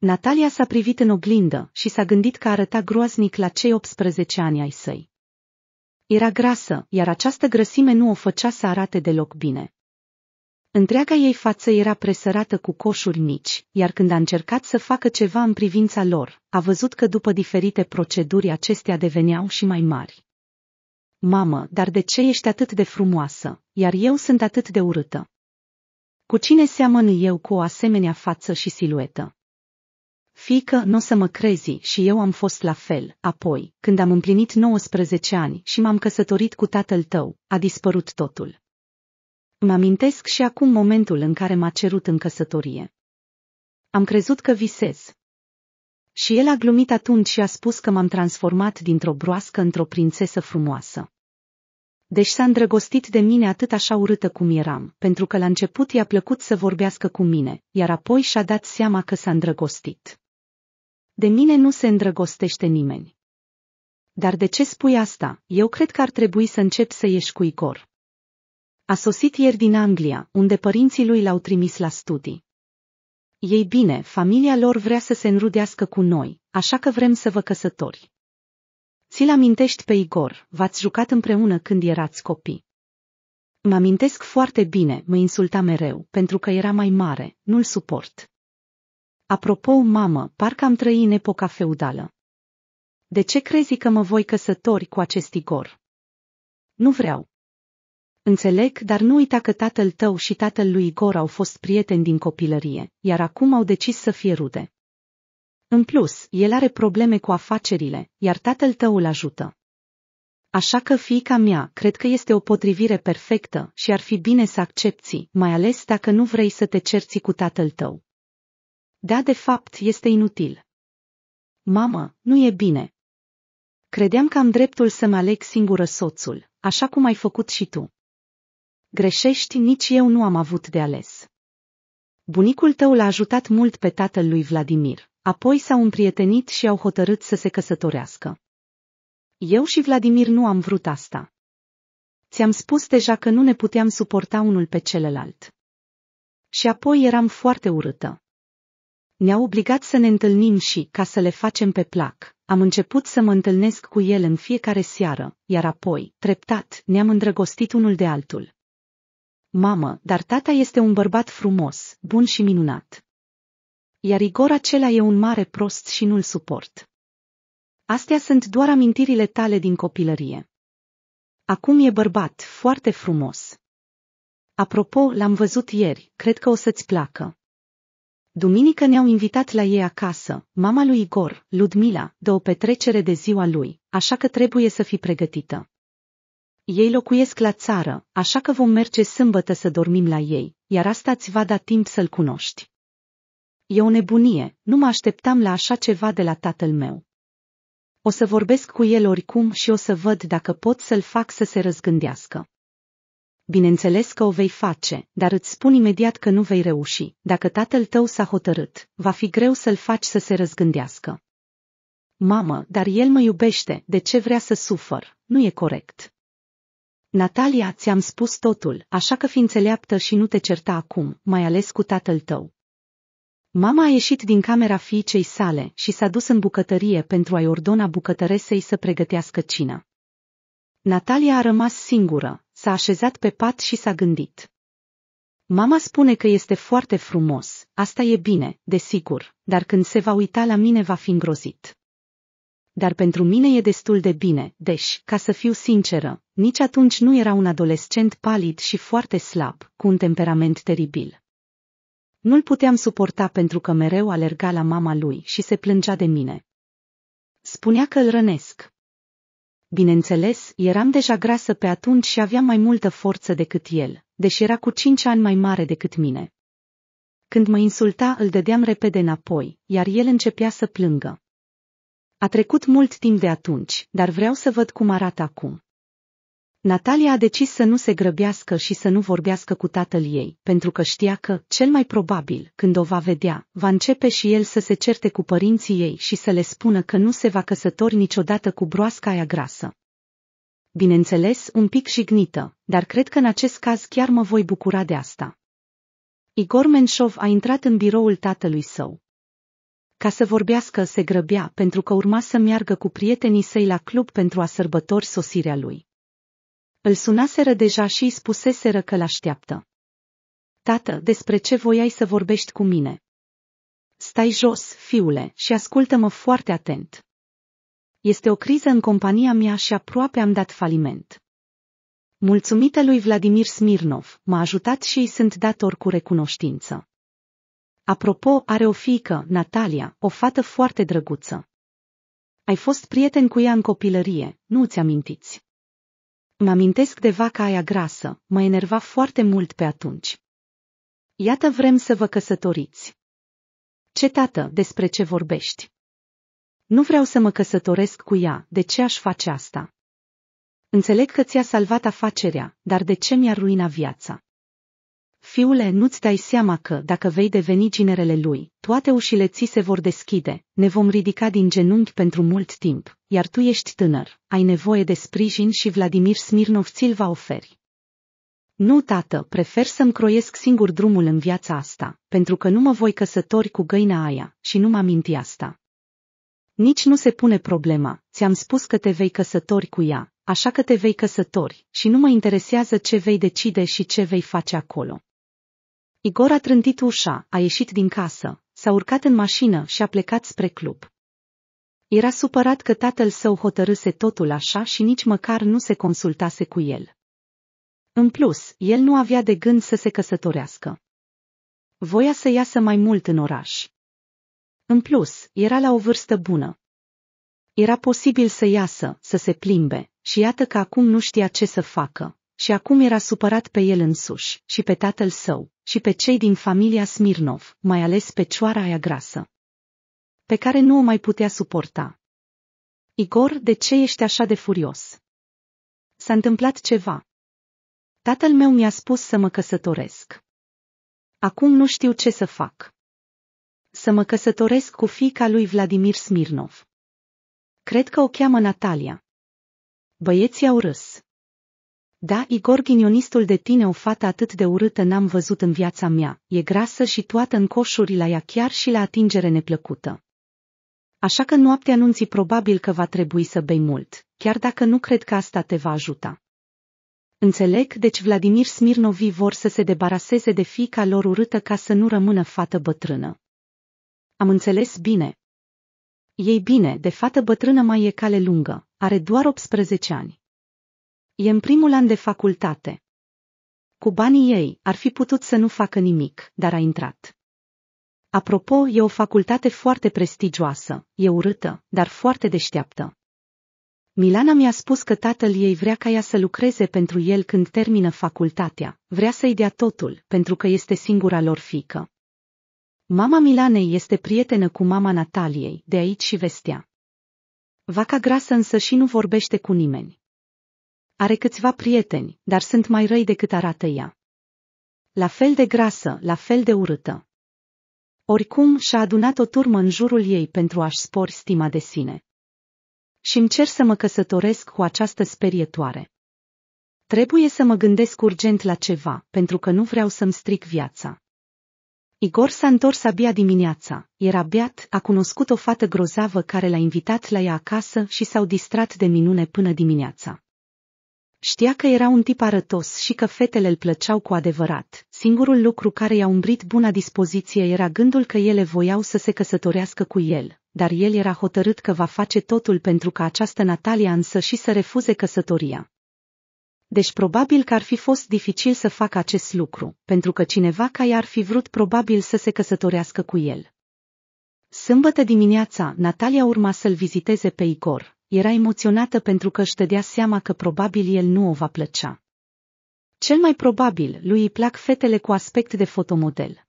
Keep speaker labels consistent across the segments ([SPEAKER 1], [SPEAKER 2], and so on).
[SPEAKER 1] Natalia s-a privit în oglindă și s-a gândit că arăta groaznic la cei 18 ani ai săi. Era grasă, iar această grăsime nu o făcea să arate deloc bine. Întreaga ei față era presărată cu coșuri mici, iar când a încercat să facă ceva în privința lor, a văzut că după diferite proceduri acestea deveneau și mai mari. Mamă, dar de ce ești atât de frumoasă, iar eu sunt atât de urâtă? Cu cine seamănă eu cu o asemenea față și siluetă? Fică, nu o să mă crezi și eu am fost la fel. Apoi, când am împlinit 19 ani și m-am căsătorit cu tatăl tău, a dispărut totul. Mă amintesc și acum momentul în care m-a cerut în căsătorie. Am crezut că visez. Și el a glumit atunci și a spus că m-am transformat dintr-o broască într-o prințesă frumoasă. Deci s-a îndrăgostit de mine atât așa urâtă cum eram, pentru că la început i-a plăcut să vorbească cu mine, iar apoi și-a dat seama că s-a îndrăgostit. De mine nu se îndrăgostește nimeni. Dar de ce spui asta? Eu cred că ar trebui să încep să ieși cu Icor. A sosit ieri din Anglia, unde părinții lui l-au trimis la studii. Ei bine, familia lor vrea să se înrudească cu noi, așa că vrem să vă căsători. Ți-l amintești pe Igor, v-ați jucat împreună când erați copii. Mă amintesc foarte bine, mă insulta mereu, pentru că era mai mare, nu-l suport. Apropo, mamă, parcă am trăit în epoca feudală. De ce crezi că mă voi căsători cu acest Igor? Nu vreau. Înțeleg, dar nu uita că tatăl tău și tatăl lui Igor au fost prieteni din copilărie, iar acum au decis să fie rude. În plus, el are probleme cu afacerile, iar tatăl tău îl ajută. Așa că fiica mea, cred că este o potrivire perfectă și ar fi bine să accepti, mai ales dacă nu vrei să te cerți cu tatăl tău. Da, de fapt, este inutil. Mamă, nu e bine. Credeam că am dreptul să-mi aleg singură soțul, așa cum ai făcut și tu. Greșești, nici eu nu am avut de ales. Bunicul tău l-a ajutat mult pe tatăl lui Vladimir, apoi s-au împrietenit și au hotărât să se căsătorească. Eu și Vladimir nu am vrut asta. Ți-am spus deja că nu ne puteam suporta unul pe celălalt. Și apoi eram foarte urâtă ne-au obligat să ne întâlnim și, ca să le facem pe plac, am început să mă întâlnesc cu el în fiecare seară, iar apoi, treptat, ne-am îndrăgostit unul de altul. Mamă, dar tata este un bărbat frumos, bun și minunat. Iar Igor acela e un mare prost și nu-l suport. Astea sunt doar amintirile tale din copilărie. Acum e bărbat, foarte frumos. Apropo, l-am văzut ieri, cred că o să-ți placă. Duminică ne-au invitat la ei acasă, mama lui Igor, Ludmila, de o petrecere de ziua lui, așa că trebuie să fii pregătită. Ei locuiesc la țară, așa că vom merge sâmbătă să dormim la ei, iar asta îți va da timp să-l cunoști. E o nebunie, nu mă așteptam la așa ceva de la tatăl meu. O să vorbesc cu el oricum și o să văd dacă pot să-l fac să se răzgândească. Bineînțeles că o vei face, dar îți spun imediat că nu vei reuși. Dacă tatăl tău s-a hotărât, va fi greu să-l faci să se răzgândească. Mamă, dar el mă iubește, de ce vrea să sufăr? Nu e corect. Natalia, ți-am spus totul, așa că fi înțeleaptă și nu te certa acum, mai ales cu tatăl tău. Mama a ieșit din camera fiicei sale și s-a dus în bucătărie pentru a-i ordona bucătăresei să pregătească cina. Natalia a rămas singură, S-a așezat pe pat și s-a gândit. Mama spune că este foarte frumos, asta e bine, desigur, dar când se va uita la mine va fi îngrozit. Dar pentru mine e destul de bine, deși, ca să fiu sinceră, nici atunci nu era un adolescent palid și foarte slab, cu un temperament teribil. Nu-l puteam suporta pentru că mereu alerga la mama lui și se plângea de mine. Spunea că îl rănesc. Bineînțeles, eram deja grasă pe atunci și aveam mai multă forță decât el, deși era cu cinci ani mai mare decât mine. Când mă insulta, îl dădeam repede înapoi, iar el începea să plângă. A trecut mult timp de atunci, dar vreau să văd cum arată acum. Natalia a decis să nu se grăbească și să nu vorbească cu tatăl ei, pentru că știa că, cel mai probabil, când o va vedea, va începe și el să se certe cu părinții ei și să le spună că nu se va căsători niciodată cu broasca aia grasă. Bineînțeles, un pic jignită, dar cred că în acest caz chiar mă voi bucura de asta. Igor Menșov a intrat în biroul tatălui său. Ca să vorbească se grăbea pentru că urma să meargă cu prietenii săi la club pentru a sărbători sosirea lui. Îl sunaseră deja și îi spuseseră că l-așteaptă. Tată, despre ce voiai să vorbești cu mine? Stai jos, fiule, și ascultă-mă foarte atent. Este o criză în compania mea și aproape am dat faliment. Mulțumită lui Vladimir Smirnov, m-a ajutat și îi sunt dator cu recunoștință. Apropo, are o fiică, Natalia, o fată foarte drăguță. Ai fost prieten cu ea în copilărie, nu ți amintiți? Mă amintesc de vaca aia grasă, mă enerva foarte mult pe atunci. Iată vrem să vă căsătoriți. Ce tată, despre ce vorbești? Nu vreau să mă căsătoresc cu ea, de ce aș face asta? Înțeleg că ți-a salvat afacerea, dar de ce mi-a ruina viața? Fiule, nu-ți dai seama că, dacă vei deveni ginerele lui, toate ușile ți se vor deschide, ne vom ridica din genunchi pentru mult timp, iar tu ești tânăr, ai nevoie de sprijin și Vladimir Smirnov ți-l va oferi. Nu, tată, prefer să-mi croiesc singur drumul în viața asta, pentru că nu mă voi căsători cu găina aia și nu mă aminti asta. Nici nu se pune problema, ți-am spus că te vei căsători cu ea, așa că te vei căsători și nu mă interesează ce vei decide și ce vei face acolo. Igor a trântit ușa, a ieșit din casă, s-a urcat în mașină și a plecat spre club. Era supărat că tatăl său hotărâse totul așa și nici măcar nu se consultase cu el. În plus, el nu avea de gând să se căsătorească. Voia să iasă mai mult în oraș. În plus, era la o vârstă bună. Era posibil să iasă, să se plimbe, și iată că acum nu știa ce să facă și acum era supărat pe el însuși, și pe tatăl său, și pe cei din familia Smirnov, mai ales pe cioara aia grasă, pe care nu o mai putea suporta. Igor, de ce ești așa de furios? S-a întâmplat ceva. Tatăl meu mi-a spus să mă căsătoresc. Acum nu știu ce să fac. Să mă căsătoresc cu fica lui Vladimir Smirnov. Cred că o cheamă Natalia. Băieții au râs. Da, Igor ghinionistul de tine o fată atât de urâtă n-am văzut în viața mea, e grasă și toată în coșuri la ea chiar și la atingere neplăcută. Așa că noaptea anunții probabil că va trebui să bei mult, chiar dacă nu cred că asta te va ajuta. Înțeleg, deci Vladimir Smirnovi vor să se debaraseze de fica lor urâtă ca să nu rămână fată bătrână. Am înțeles bine. Ei bine, de fată bătrână mai e cale lungă, are doar 18 ani. E în primul an de facultate. Cu banii ei, ar fi putut să nu facă nimic, dar a intrat. Apropo, e o facultate foarte prestigioasă, e urâtă, dar foarte deșteaptă. Milana mi-a spus că tatăl ei vrea ca ea să lucreze pentru el când termină facultatea, vrea să-i dea totul, pentru că este singura lor fică. Mama Milanei este prietenă cu mama Nataliei, de aici și vestea. Vaca grasă însă și nu vorbește cu nimeni. Are câțiva prieteni, dar sunt mai răi decât arată ea. La fel de grasă, la fel de urâtă. Oricum și-a adunat o turmă în jurul ei pentru a-și spori stima de sine. Și îmi cer să mă căsătoresc cu această sperietoare. Trebuie să mă gândesc urgent la ceva, pentru că nu vreau să-mi stric viața. Igor s-a întors abia dimineața, era beat, a cunoscut o fată grozavă care l-a invitat la ea acasă și s-au distrat de minune până dimineața. Știa că era un tip arătos și că fetele îl plăceau cu adevărat. Singurul lucru care i-a umbrit buna dispoziție era gândul că ele voiau să se căsătorească cu el, dar el era hotărât că va face totul pentru ca această Natalia însă și să refuze căsătoria. Deci probabil că ar fi fost dificil să facă acest lucru, pentru că cineva ca ea ar fi vrut probabil să se căsătorească cu el. Sâmbătă dimineața, Natalia urma să-l viziteze pe Igor, era emoționată pentru că își dădea seama că probabil el nu o va plăcea. Cel mai probabil lui îi plac fetele cu aspect de fotomodel.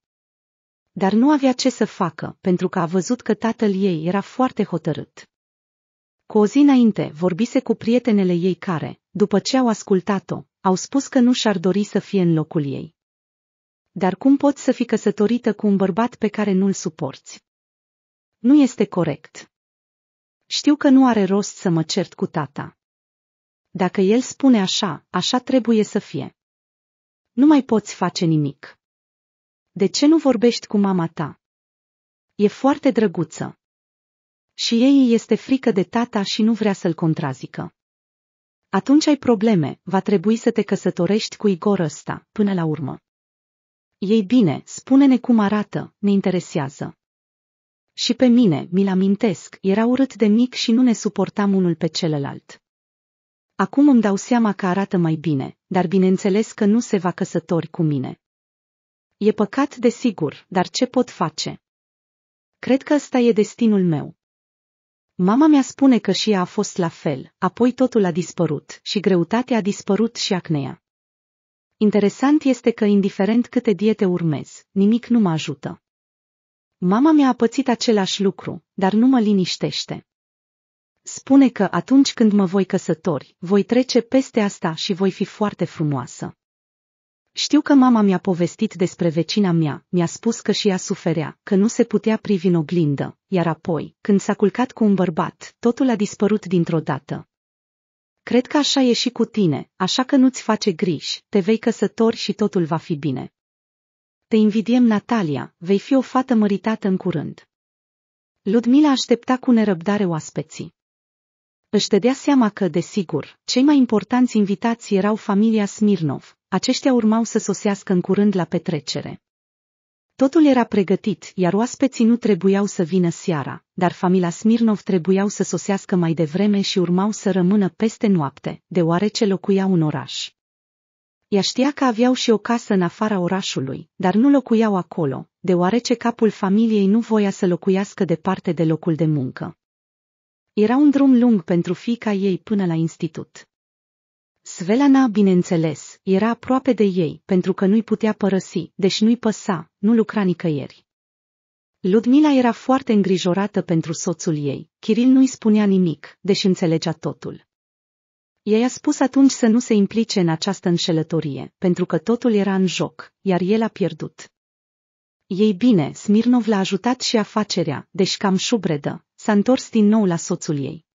[SPEAKER 1] Dar nu avea ce să facă, pentru că a văzut că tatăl ei era foarte hotărât. Cu o zi înainte, vorbise cu prietenele ei care, după ce au ascultat-o, au spus că nu și-ar dori să fie în locul ei. Dar cum poți să fii căsătorită cu un bărbat pe care nu-l suporți? Nu este corect. Știu că nu are rost să mă cert cu tata. Dacă el spune așa, așa trebuie să fie. Nu mai poți face nimic. De ce nu vorbești cu mama ta? E foarte drăguță. Și ei este frică de tata și nu vrea să-l contrazică. Atunci ai probleme, va trebui să te căsătorești cu Igor ăsta, până la urmă. Ei bine, spune-ne cum arată, ne interesează. Și pe mine, mi-l amintesc, era urât de mic și nu ne suportam unul pe celălalt. Acum îmi dau seama că arată mai bine, dar bineînțeles că nu se va căsători cu mine. E păcat de sigur, dar ce pot face? Cred că ăsta e destinul meu. Mama mea spune că și ea a fost la fel, apoi totul a dispărut și greutatea a dispărut și acnea. Interesant este că indiferent câte diete urmez, nimic nu mă ajută. Mama mi-a pățit același lucru, dar nu mă liniștește. Spune că atunci când mă voi căsători, voi trece peste asta și voi fi foarte frumoasă. Știu că mama mi-a povestit despre vecina mea, mi-a spus că și ea suferea, că nu se putea privi în oglindă, iar apoi, când s-a culcat cu un bărbat, totul a dispărut dintr-o dată. Cred că așa e și cu tine, așa că nu-ți face griji, te vei căsători și totul va fi bine. Te invidiem Natalia, vei fi o fată măritată în curând. Ludmila aștepta cu nerăbdare oaspeții. Își dădea seama că, desigur, cei mai importanți invitați erau familia Smirnov, aceștia urmau să sosească în curând la petrecere. Totul era pregătit, iar oaspeții nu trebuiau să vină seara, dar familia Smirnov trebuiau să sosească mai devreme și urmau să rămână peste noapte, deoarece locuiau în oraș. Ea știa că aveau și o casă în afara orașului, dar nu locuiau acolo, deoarece capul familiei nu voia să locuiască departe de locul de muncă. Era un drum lung pentru fica ei până la institut. Svelana, bineînțeles, era aproape de ei, pentru că nu-i putea părăsi, deși nu-i păsa, nu lucra nicăieri. Ludmila era foarte îngrijorată pentru soțul ei. Kiril nu-i spunea nimic, deși înțelegea totul. Ei a spus atunci să nu se implice în această înșelătorie, pentru că totul era în joc, iar el a pierdut. Ei bine, Smirnov l-a ajutat și afacerea, deci cam șubredă, s-a întors din nou la soțul ei.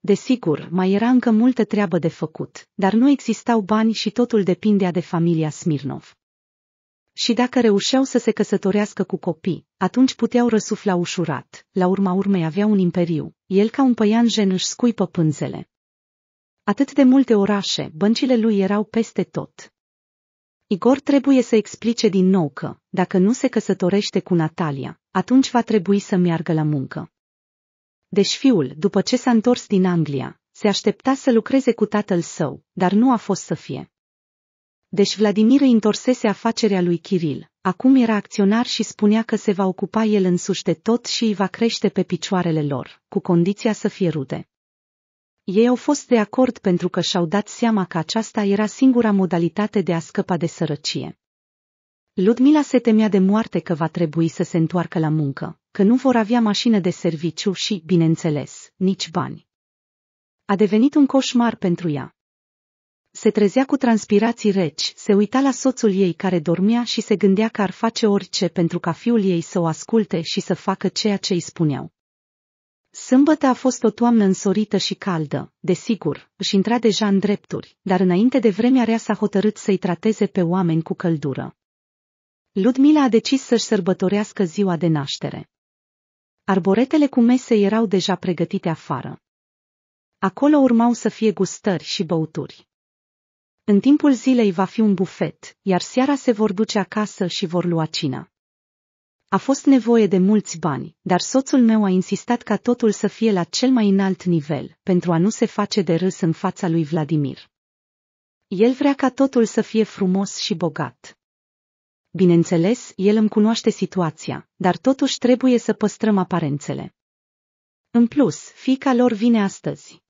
[SPEAKER 1] Desigur, mai era încă multă treabă de făcut, dar nu existau bani și totul depindea de familia Smirnov. Și dacă reușeau să se căsătorească cu copii, atunci puteau răsufla ușurat, la urma urmei avea un imperiu, el ca un păianjen își scuipă pânzele atât de multe orașe, băncile lui erau peste tot. Igor trebuie să explice din nou că, dacă nu se căsătorește cu Natalia, atunci va trebui să meargă la muncă. Deci fiul, după ce s-a întors din Anglia, se aștepta să lucreze cu tatăl său, dar nu a fost să fie. Deci Vladimir îi întorsese afacerea lui Kiril, acum era acționar și spunea că se va ocupa el însuși de tot și îi va crește pe picioarele lor, cu condiția să fie rude. Ei au fost de acord pentru că și-au dat seama că aceasta era singura modalitate de a scăpa de sărăcie. Ludmila se temea de moarte că va trebui să se întoarcă la muncă, că nu vor avea mașină de serviciu și, bineînțeles, nici bani. A devenit un coșmar pentru ea. Se trezea cu transpirații reci, se uita la soțul ei care dormea și se gândea că ar face orice pentru ca fiul ei să o asculte și să facă ceea ce îi spuneau. Sâmbătă a fost o toamnă însorită și caldă, desigur, și intra deja în drepturi, dar înainte de vremea rea s-a hotărât să-i trateze pe oameni cu căldură. Ludmila a decis să-și sărbătorească ziua de naștere. Arboretele cu mese erau deja pregătite afară. Acolo urmau să fie gustări și băuturi. În timpul zilei va fi un bufet, iar seara se vor duce acasă și vor lua cina. A fost nevoie de mulți bani, dar soțul meu a insistat ca totul să fie la cel mai înalt nivel, pentru a nu se face de râs în fața lui Vladimir. El vrea ca totul să fie frumos și bogat. Bineînțeles, el îmi cunoaște situația, dar totuși trebuie să păstrăm aparențele. În plus, fica lor vine astăzi.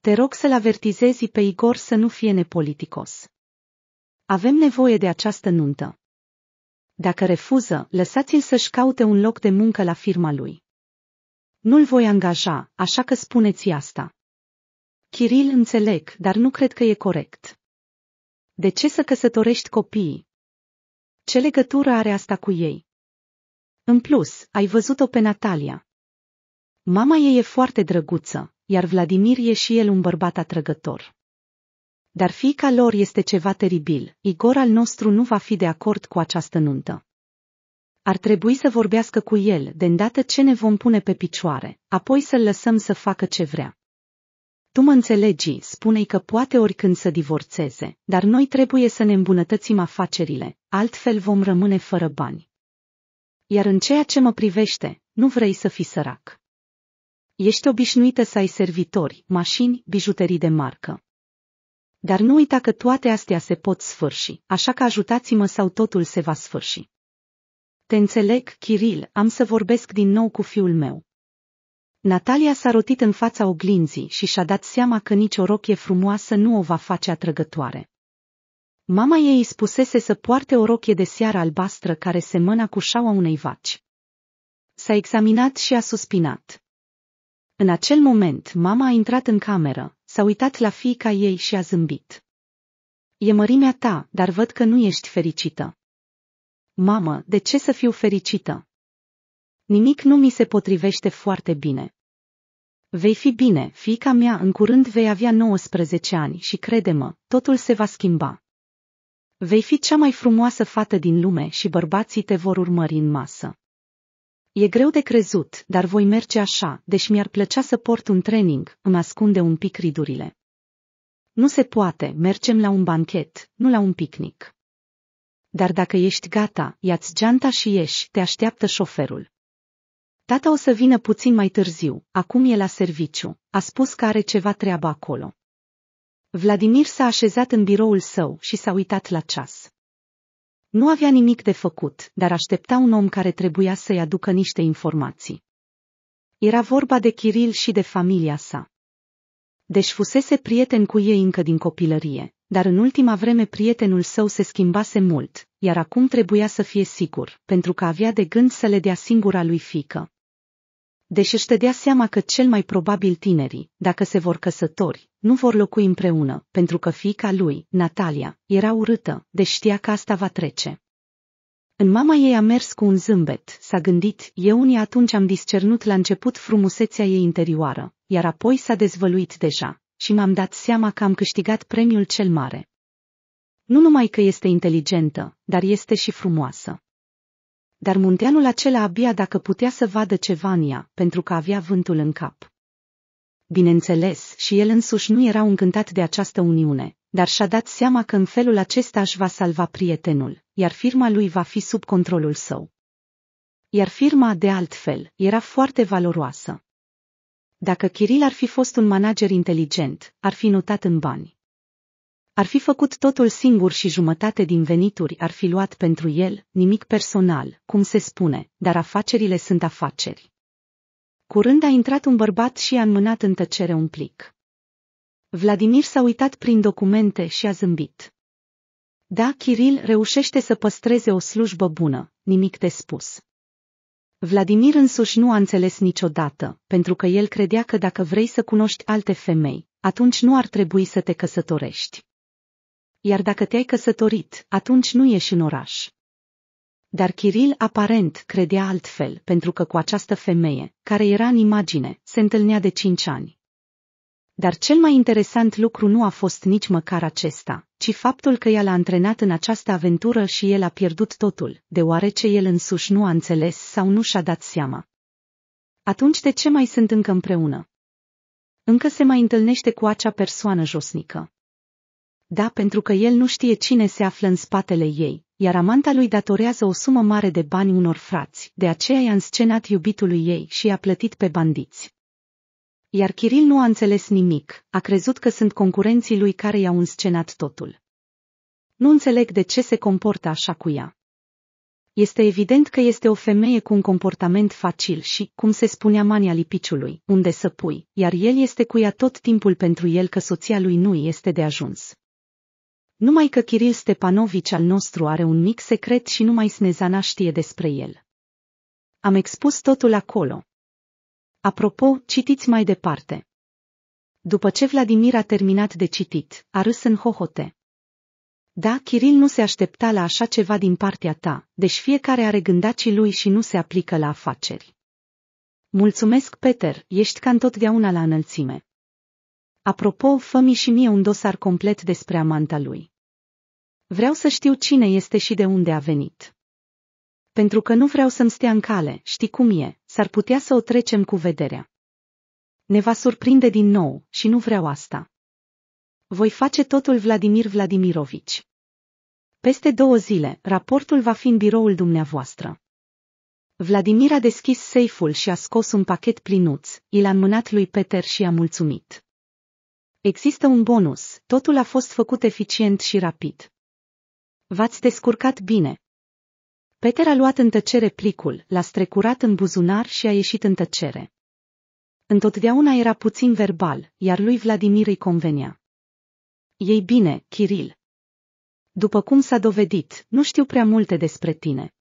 [SPEAKER 1] Te rog să-l avertizezi pe Igor să nu fie nepoliticos. Avem nevoie de această nuntă. Dacă refuză, lăsați-l să-și caute un loc de muncă la firma lui. Nu-l voi angaja, așa că spuneți asta. Kiril înțeleg, dar nu cred că e corect. De ce să căsătorești copiii? Ce legătură are asta cu ei? În plus, ai văzut-o pe Natalia. Mama ei e foarte drăguță, iar Vladimir e și el un bărbat atrăgător. Dar fiica lor este ceva teribil, Igor al nostru nu va fi de acord cu această nuntă. Ar trebui să vorbească cu el de îndată ce ne vom pune pe picioare, apoi să-l lăsăm să facă ce vrea. Tu mă înțelegi, spune-i că poate oricând să divorțeze, dar noi trebuie să ne îmbunătățim afacerile, altfel vom rămâne fără bani. Iar în ceea ce mă privește, nu vrei să fii sărac. Ești obișnuită să ai servitori, mașini, bijuterii de marcă. Dar nu uita că toate astea se pot sfârși, așa că ajutați-mă sau totul se va sfârși. Te înțeleg, Kiril, am să vorbesc din nou cu fiul meu. Natalia s-a rotit în fața oglinzii și și-a dat seama că nicio rochie frumoasă nu o va face atrăgătoare. Mama ei îi spusese să poarte o rochie de seară albastră care semăna cu șaua unei vaci. S-a examinat și a suspinat. În acel moment, mama a intrat în cameră, S-a uitat la fiica ei și a zâmbit. E mărimea ta, dar văd că nu ești fericită. Mamă, de ce să fiu fericită? Nimic nu mi se potrivește foarte bine. Vei fi bine, fiica mea, în curând vei avea 19 ani și crede-mă, totul se va schimba. Vei fi cea mai frumoasă fată din lume și bărbații te vor urmări în masă. E greu de crezut, dar voi merge așa, deși mi-ar plăcea să port un training, îmi ascunde un pic ridurile. Nu se poate, mergem la un banchet, nu la un picnic. Dar dacă ești gata, ia-ți geanta și ieși, te așteaptă șoferul. Tata o să vină puțin mai târziu, acum e la serviciu, a spus că are ceva treabă acolo. Vladimir s-a așezat în biroul său și s-a uitat la ceas. Nu avea nimic de făcut, dar aștepta un om care trebuia să-i aducă niște informații. Era vorba de Kiril și de familia sa. Deci fusese prieten cu ei încă din copilărie, dar în ultima vreme prietenul său se schimbase mult, iar acum trebuia să fie sigur, pentru că avea de gând să le dea singura lui fică deși își dădea seama că cel mai probabil tinerii, dacă se vor căsători, nu vor locui împreună, pentru că fiica lui, Natalia, era urâtă, deși știa că asta va trece. În mama ei a mers cu un zâmbet, s-a gândit, eu unii atunci am discernut la început frumusețea ei interioară, iar apoi s-a dezvăluit deja, și m-am dat seama că am câștigat premiul cel mare. Nu numai că este inteligentă, dar este și frumoasă dar munteanul acela abia dacă putea să vadă ceva în ea, pentru că avea vântul în cap. Bineînțeles, și el însuși nu era încântat de această uniune, dar și-a dat seama că în felul acesta își va salva prietenul, iar firma lui va fi sub controlul său. Iar firma, de altfel, era foarte valoroasă. Dacă Kiril ar fi fost un manager inteligent, ar fi notat în bani. Ar fi făcut totul singur și jumătate din venituri ar fi luat pentru el, nimic personal, cum se spune, dar afacerile sunt afaceri. Curând a intrat un bărbat și a înmânat în tăcere un plic. Vladimir s-a uitat prin documente și a zâmbit. Da, Kiril reușește să păstreze o slujbă bună, nimic de spus. Vladimir însuși nu a înțeles niciodată, pentru că el credea că dacă vrei să cunoști alte femei, atunci nu ar trebui să te căsătorești iar dacă te-ai căsătorit, atunci nu ieși în oraș. Dar Kiril aparent credea altfel, pentru că cu această femeie, care era în imagine, se întâlnea de cinci ani. Dar cel mai interesant lucru nu a fost nici măcar acesta, ci faptul că ea l-a antrenat în această aventură și el a pierdut totul, deoarece el însuși nu a înțeles sau nu și-a dat seama. Atunci de ce mai sunt încă împreună? Încă se mai întâlnește cu acea persoană josnică. Da, pentru că el nu știe cine se află în spatele ei, iar amanta lui datorează o sumă mare de bani unor frați, de aceea i-a înscenat iubitului ei și i-a plătit pe bandiți. Iar Kiril nu a înțeles nimic, a crezut că sunt concurenții lui care i-au înscenat totul. Nu înțeleg de ce se comportă așa cu ea. Este evident că este o femeie cu un comportament facil și, cum se spunea mania lipiciului, unde să pui, iar el este cu ea tot timpul pentru el că soția lui nu este de ajuns. Numai că Kiril Stepanovici al nostru are un mic secret și numai Snezana știe despre el. Am expus totul acolo. Apropo, citiți mai departe. După ce Vladimir a terminat de citit, a râs în hohote. Da, Kiril nu se aștepta la așa ceva din partea ta, deci fiecare are gândacii lui și nu se aplică la afaceri. Mulțumesc, Peter, ești ca întotdeauna la înălțime. Apropo, fă mi și mie un dosar complet despre amanta lui. Vreau să știu cine este și de unde a venit. Pentru că nu vreau să-mi stea în cale, știi cum e, s-ar putea să o trecem cu vederea. Ne va surprinde din nou și nu vreau asta. Voi face totul Vladimir Vladimirovici. Peste două zile, raportul va fi în biroul dumneavoastră. Vladimir a deschis seiful și a scos un pachet plinuț, i l-a mânat lui Peter și a mulțumit. Există un bonus, totul a fost făcut eficient și rapid. V-ați descurcat bine. Peter a luat în tăcere plicul, l-a strecurat în buzunar și a ieșit în tăcere. Întotdeauna era puțin verbal, iar lui Vladimir îi convenea. Ei bine, Kiril. După cum s-a dovedit, nu știu prea multe despre tine.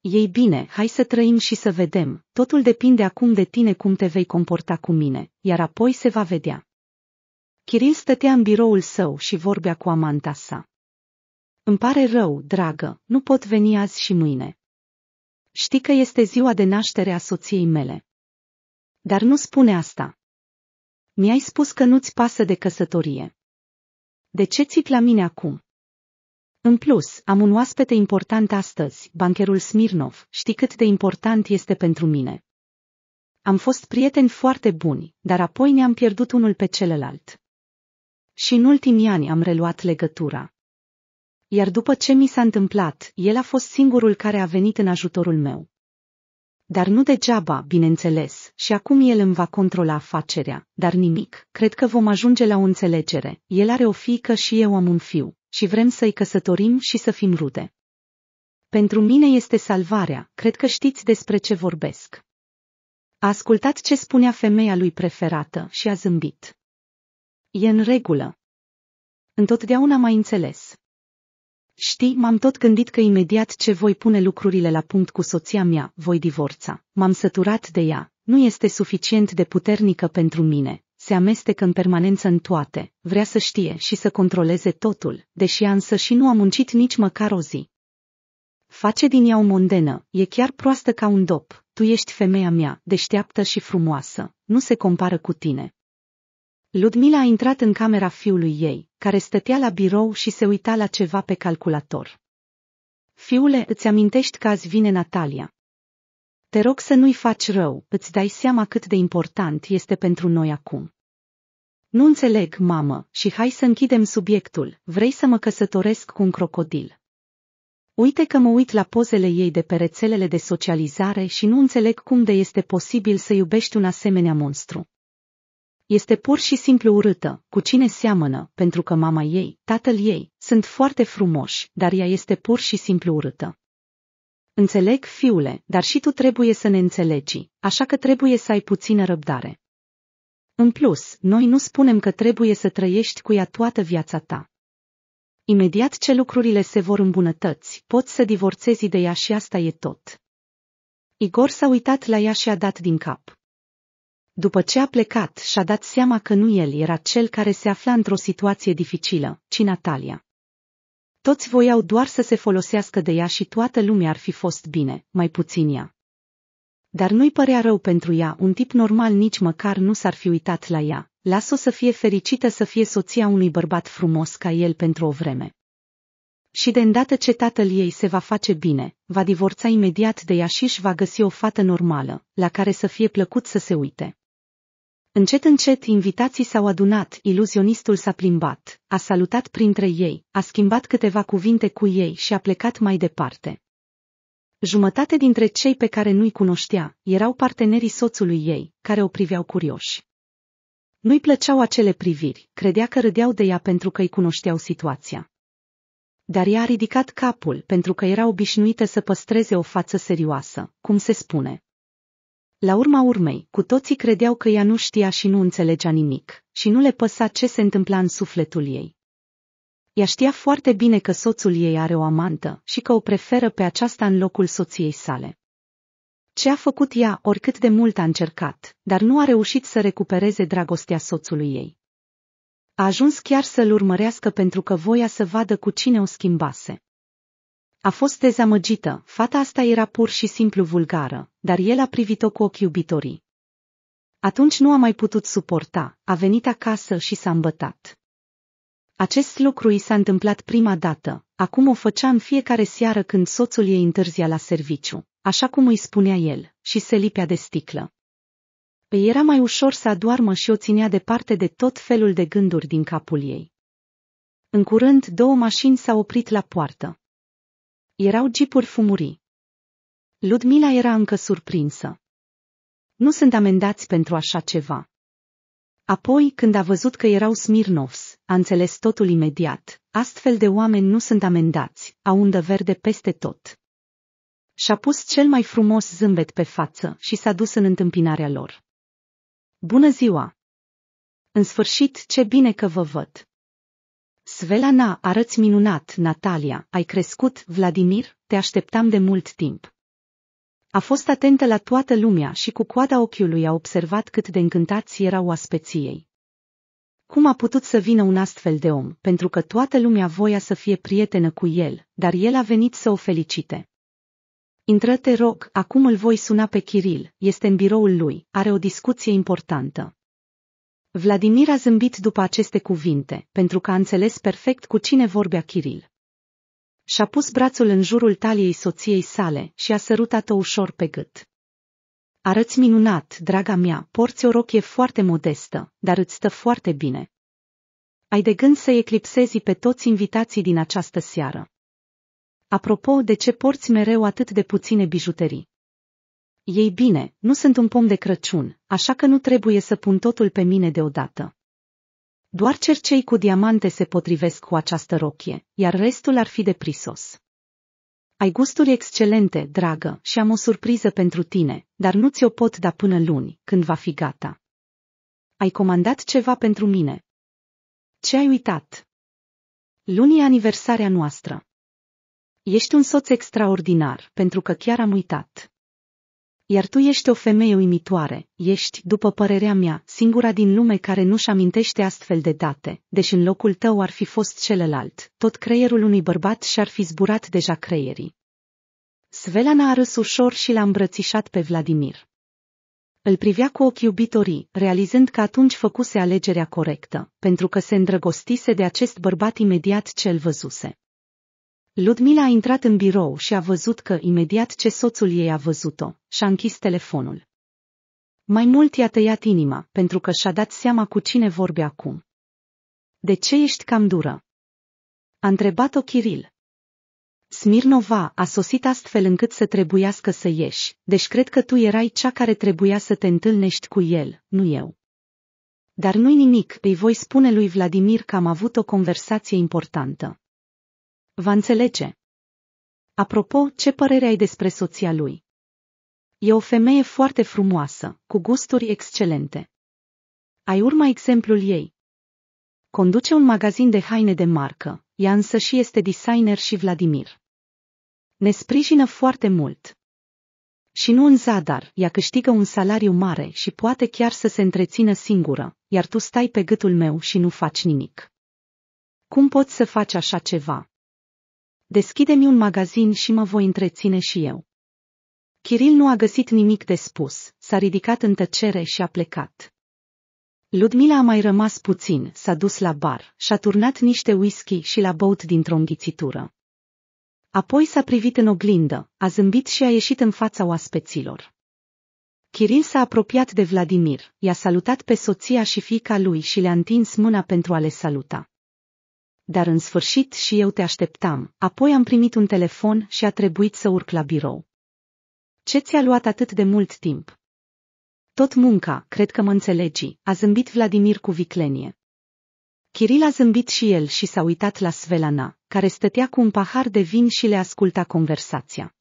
[SPEAKER 1] Ei bine, hai să trăim și să vedem, totul depinde acum de tine cum te vei comporta cu mine, iar apoi se va vedea. Kiril stătea în biroul său și vorbea cu amanta sa. Îmi pare rău, dragă, nu pot veni azi și mâine. Știi că este ziua de naștere a soției mele. Dar nu spune asta. Mi-ai spus că nu-ți pasă de căsătorie. De ce ții la mine acum? În plus, am un oaspete important astăzi, bancherul Smirnov, știi cât de important este pentru mine. Am fost prieteni foarte buni, dar apoi ne-am pierdut unul pe celălalt. Și în ultimii ani am reluat legătura iar după ce mi s-a întâmplat, el a fost singurul care a venit în ajutorul meu. Dar nu degeaba, bineînțeles, și acum el îmi va controla afacerea, dar nimic, cred că vom ajunge la o înțelegere, el are o fiică și eu am un fiu, și vrem să-i căsătorim și să fim rude. Pentru mine este salvarea, cred că știți despre ce vorbesc. A ascultat ce spunea femeia lui preferată și a zâmbit. E în regulă. Întotdeauna mai înțeles. Știi, m-am tot gândit că imediat ce voi pune lucrurile la punct cu soția mea, voi divorța. M-am săturat de ea. Nu este suficient de puternică pentru mine. Se amestecă în permanență în toate. Vrea să știe și să controleze totul, deși însă și nu a muncit nici măcar o zi. Face din ea o mondenă, e chiar proastă ca un dop. Tu ești femeia mea, deșteaptă și frumoasă. Nu se compară cu tine. Ludmila a intrat în camera fiului ei, care stătea la birou și se uita la ceva pe calculator. Fiule, îți amintești că azi vine Natalia. Te rog să nu-i faci rău, îți dai seama cât de important este pentru noi acum. Nu înțeleg, mamă, și hai să închidem subiectul, vrei să mă căsătoresc cu un crocodil. Uite că mă uit la pozele ei de pe rețelele de socializare și nu înțeleg cum de este posibil să iubești un asemenea monstru. Este pur și simplu urâtă, cu cine seamănă, pentru că mama ei, tatăl ei, sunt foarte frumoși, dar ea este pur și simplu urâtă. Înțeleg, fiule, dar și tu trebuie să ne înțelegi, așa că trebuie să ai puțină răbdare. În plus, noi nu spunem că trebuie să trăiești cu ea toată viața ta. Imediat ce lucrurile se vor îmbunătăți, poți să divorțezi de ea și asta e tot. Igor s-a uitat la ea și a dat din cap. După ce a plecat, și-a dat seama că nu el era cel care se afla într-o situație dificilă, ci Natalia. Toți voiau doar să se folosească de ea și toată lumea ar fi fost bine, mai puțin ea. Dar nu-i părea rău pentru ea, un tip normal nici măcar nu s-ar fi uitat la ea. Las-o să fie fericită să fie soția unui bărbat frumos ca el pentru o vreme. Și de îndată ce tatăl ei se va face bine, va divorța imediat de ea și își va găsi o fată normală, la care să fie plăcut să se uite. Încet încet invitații s-au adunat, iluzionistul s-a plimbat, a salutat printre ei, a schimbat câteva cuvinte cu ei și a plecat mai departe. Jumătate dintre cei pe care nu-i cunoștea erau partenerii soțului ei, care o priveau curioși. Nu-i plăceau acele priviri, credea că râdeau de ea pentru că îi cunoșteau situația. Dar ea a ridicat capul pentru că era obișnuită să păstreze o față serioasă, cum se spune, la urma urmei, cu toții credeau că ea nu știa și nu înțelegea nimic, și nu le păsa ce se întâmpla în sufletul ei. Ea știa foarte bine că soțul ei are o amantă și că o preferă pe aceasta în locul soției sale. Ce a făcut ea, oricât de mult a încercat, dar nu a reușit să recupereze dragostea soțului ei. A ajuns chiar să-l urmărească pentru că voia să vadă cu cine o schimbase. A fost dezamăgită, fata asta era pur și simplu vulgară, dar el a privit-o cu ochi iubitorii. Atunci nu a mai putut suporta, a venit acasă și s-a îmbătat. Acest lucru i s-a întâmplat prima dată, acum o făcea în fiecare seară când soțul ei întârzia la serviciu, așa cum îi spunea el, și se lipea de sticlă. Îi era mai ușor să adoarmă și o ținea departe de tot felul de gânduri din capul ei. În curând, două mașini s-au oprit la poartă. Erau jeepuri fumurii. Ludmila era încă surprinsă. Nu sunt amendați pentru așa ceva. Apoi, când a văzut că erau Smirnovs, a înțeles totul imediat. Astfel de oameni nu sunt amendați, au undă verde peste tot. Și-a pus cel mai frumos zâmbet pe față și s-a dus în întâmpinarea lor. Bună ziua! În sfârșit, ce bine că vă văd! Svelana, arăți minunat, Natalia, ai crescut, Vladimir, te așteptam de mult timp. A fost atentă la toată lumea și cu coada ochiului a observat cât de încântați erau aspeții ei. Cum a putut să vină un astfel de om, pentru că toată lumea voia să fie prietenă cu el, dar el a venit să o felicite. Intră te rog, acum îl voi suna pe Kiril, este în biroul lui, are o discuție importantă. Vladimir a zâmbit după aceste cuvinte, pentru că a înțeles perfect cu cine vorbea Kiril. Și-a pus brațul în jurul taliei soției sale și a sărutat-o ușor pe gât. Arăți minunat, draga mea, porți o rochie foarte modestă, dar îți stă foarte bine. Ai de gând să eclipsezi pe toți invitații din această seară. Apropo, de ce porți mereu atât de puține bijuterii? Ei bine, nu sunt un pom de Crăciun, așa că nu trebuie să pun totul pe mine deodată. Doar cercei cu diamante se potrivesc cu această rochie, iar restul ar fi de prisos. Ai gusturi excelente, dragă, și am o surpriză pentru tine, dar nu ți-o pot da până luni, când va fi gata. Ai comandat ceva pentru mine. Ce ai uitat? Luni e aniversarea noastră. Ești un soț extraordinar, pentru că chiar am uitat. Iar tu ești o femeie uimitoare, ești, după părerea mea, singura din lume care nu-și amintește astfel de date, deși în locul tău ar fi fost celălalt, tot creierul unui bărbat și-ar fi zburat deja creierii. Svelana a râs ușor și l-a îmbrățișat pe Vladimir. Îl privea cu ochi iubitorii, realizând că atunci făcuse alegerea corectă, pentru că se îndrăgostise de acest bărbat imediat ce îl văzuse. Ludmila a intrat în birou și a văzut că, imediat ce soțul ei a văzut-o, și-a închis telefonul. Mai mult i-a tăiat inima, pentru că și-a dat seama cu cine vorbe acum. De ce ești cam dură? A întrebat-o Kiril. Smirnova a sosit astfel încât să trebuiască să ieși, deci cred că tu erai cea care trebuia să te întâlnești cu el, nu eu. Dar nu-i nimic, îi voi spune lui Vladimir că am avut o conversație importantă. Va înțelege. Apropo, ce părere ai despre soția lui? E o femeie foarte frumoasă, cu gusturi excelente. Ai urma exemplul ei. Conduce un magazin de haine de marcă, ea însă și este designer și Vladimir. Ne sprijină foarte mult. Și nu în zadar, ea câștigă un salariu mare și poate chiar să se întrețină singură, iar tu stai pe gâtul meu și nu faci nimic. Cum poți să faci așa ceva? Deschide-mi un magazin și mă voi întreține și eu. Kiril nu a găsit nimic de spus, s-a ridicat în tăcere și a plecat. Ludmila a mai rămas puțin, s-a dus la bar, și-a turnat niște whisky și l-a băut dintr-o înghițitură. Apoi s-a privit în oglindă, a zâmbit și a ieșit în fața oaspeților. Kiril s-a apropiat de Vladimir, i-a salutat pe soția și fiica lui și le-a întins mâna pentru a le saluta. Dar în sfârșit și eu te așteptam, apoi am primit un telefon și a trebuit să urc la birou. Ce ți-a luat atât de mult timp? Tot munca, cred că mă înțelegi, a zâmbit Vladimir cu viclenie. Kiril a zâmbit și el și s-a uitat la Svelana, care stătea cu un pahar de vin și le asculta conversația.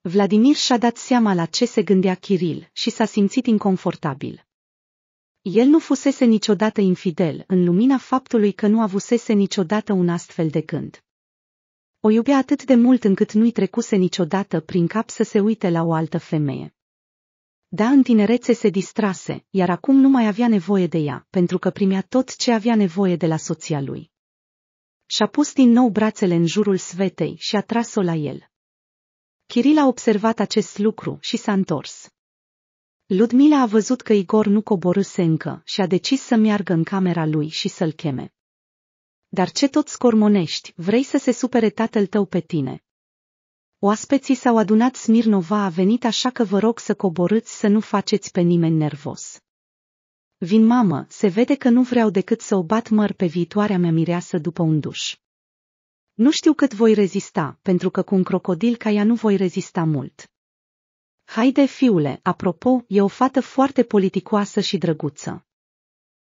[SPEAKER 1] Vladimir și-a dat seama la ce se gândea Kiril și s-a simțit inconfortabil. El nu fusese niciodată infidel, în lumina faptului că nu avusese niciodată un astfel de gând. O iubea atât de mult încât nu-i trecuse niciodată prin cap să se uite la o altă femeie. Da, în tinerețe se distrase, iar acum nu mai avea nevoie de ea, pentru că primea tot ce avea nevoie de la soția lui. Și-a pus din nou brațele în jurul svetei și a tras-o la el. Kiril a observat acest lucru și s-a întors. Ludmila a văzut că Igor nu coborâse încă și a decis să meargă în camera lui și să-l cheme. Dar ce tot scormonești, vrei să se supere tatăl tău pe tine. Oaspeții s-au adunat, Smirnova a venit așa că vă rog să coborâți să nu faceți pe nimeni nervos. Vin mamă, se vede că nu vreau decât să o bat măr pe viitoarea mea mireasă după un duș. Nu știu cât voi rezista, pentru că cu un crocodil ca ea nu voi rezista mult. Haide, fiule, apropo, e o fată foarte politicoasă și drăguță.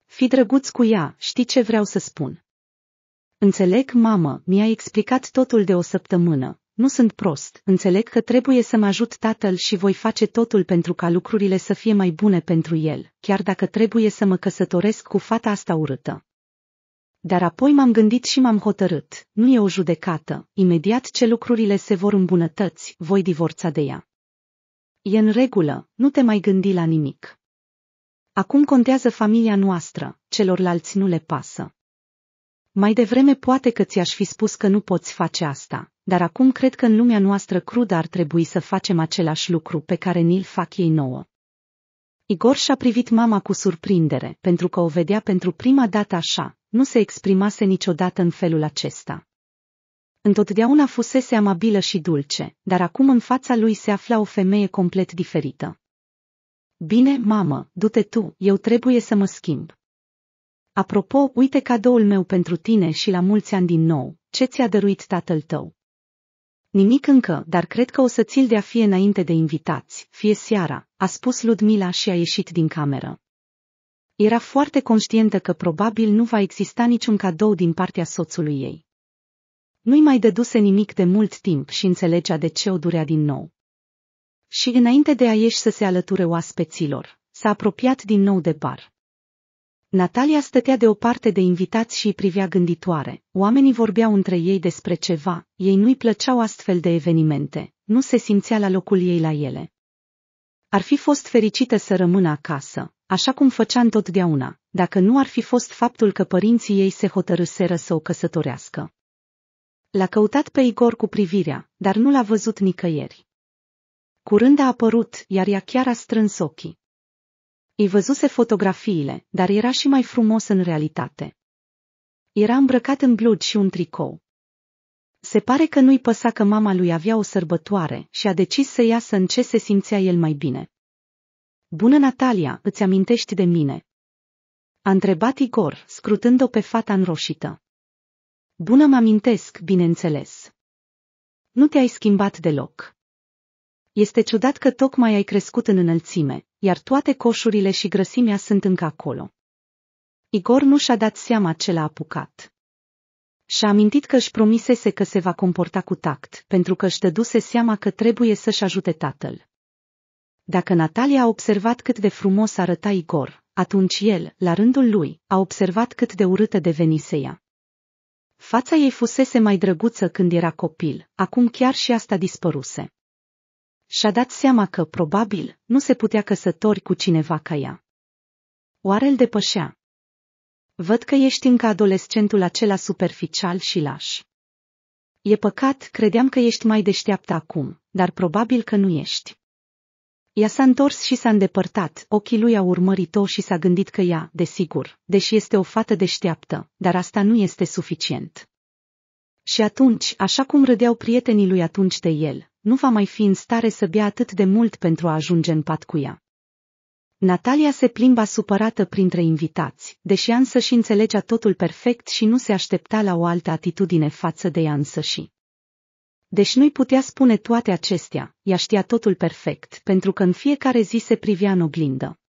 [SPEAKER 1] Fi drăguț cu ea, știi ce vreau să spun. Înțeleg, mamă, mi-ai explicat totul de o săptămână. Nu sunt prost, înțeleg că trebuie să mă ajut tatăl și voi face totul pentru ca lucrurile să fie mai bune pentru el, chiar dacă trebuie să mă căsătoresc cu fata asta urâtă. Dar apoi m-am gândit și m-am hotărât, nu e o judecată, imediat ce lucrurile se vor îmbunătăți, voi divorța de ea. E în regulă, nu te mai gândi la nimic. Acum contează familia noastră, celorlalți nu le pasă. Mai devreme poate că ți-aș fi spus că nu poți face asta, dar acum cred că în lumea noastră crudă ar trebui să facem același lucru pe care ni-l fac ei nouă. Igor și-a privit mama cu surprindere, pentru că o vedea pentru prima dată așa, nu se exprimase niciodată în felul acesta. Întotdeauna fusese amabilă și dulce, dar acum în fața lui se afla o femeie complet diferită. Bine, mamă, du-te tu, eu trebuie să mă schimb. Apropo, uite cadoul meu pentru tine și la mulți ani din nou, ce ți-a dăruit tatăl tău. Nimic încă, dar cred că o să ți-l dea fie înainte de invitați, fie seara, a spus Ludmila și a ieșit din cameră. Era foarte conștientă că probabil nu va exista niciun cadou din partea soțului ei. Nu-i mai dăduse nimic de mult timp și înțelegea de ce o durea din nou. Și înainte de a ieși să se alăture oaspeților, s-a apropiat din nou de bar. Natalia stătea de o parte de invitați și îi privea gânditoare. Oamenii vorbeau între ei despre ceva, ei nu-i plăceau astfel de evenimente, nu se simțea la locul ei la ele. Ar fi fost fericită să rămână acasă, așa cum făcea întotdeauna, dacă nu ar fi fost faptul că părinții ei se hotărâseră să o căsătorească. L-a căutat pe Igor cu privirea, dar nu l-a văzut nicăieri. Curând a apărut, iar ea chiar a strâns ochii. Îi văzuse fotografiile, dar era și mai frumos în realitate. Era îmbrăcat în blugi și un tricou. Se pare că nu-i păsa că mama lui avea o sărbătoare și a decis să iasă în ce se simțea el mai bine. Bună, Natalia, îți amintești de mine? A întrebat Igor, scrutând-o pe fata înroșită. Bună mă amintesc, bineînțeles. Nu te-ai schimbat deloc. Este ciudat că tocmai ai crescut în înălțime, iar toate coșurile și grăsimea sunt încă acolo. Igor nu și-a dat seama ce l-a apucat. Și-a amintit că își promisese că se va comporta cu tact, pentru că își dăduse seama că trebuie să-și ajute tatăl. Dacă Natalia a observat cât de frumos arăta Igor, atunci el, la rândul lui, a observat cât de urâtă devenise ea. Fața ei fusese mai drăguță când era copil, acum chiar și asta dispăruse. Și-a dat seama că, probabil, nu se putea căsători cu cineva ca ea. Oare îl depășea? Văd că ești încă adolescentul acela superficial și laș. E păcat, credeam că ești mai deșteaptă acum, dar probabil că nu ești. Ea s-a întors și s-a îndepărtat, ochii lui au urmărit-o și s-a gândit că ea, desigur, deși este o fată deșteaptă, dar asta nu este suficient. Și atunci, așa cum râdeau prietenii lui atunci de el, nu va mai fi în stare să bea atât de mult pentru a ajunge în pat cu ea. Natalia se plimba supărată printre invitați, deși însă și înțelegea totul perfect și nu se aștepta la o altă atitudine față de ea însăși. Deși nu-i putea spune toate acestea, ea știa totul perfect, pentru că în fiecare zi se privea în oglindă.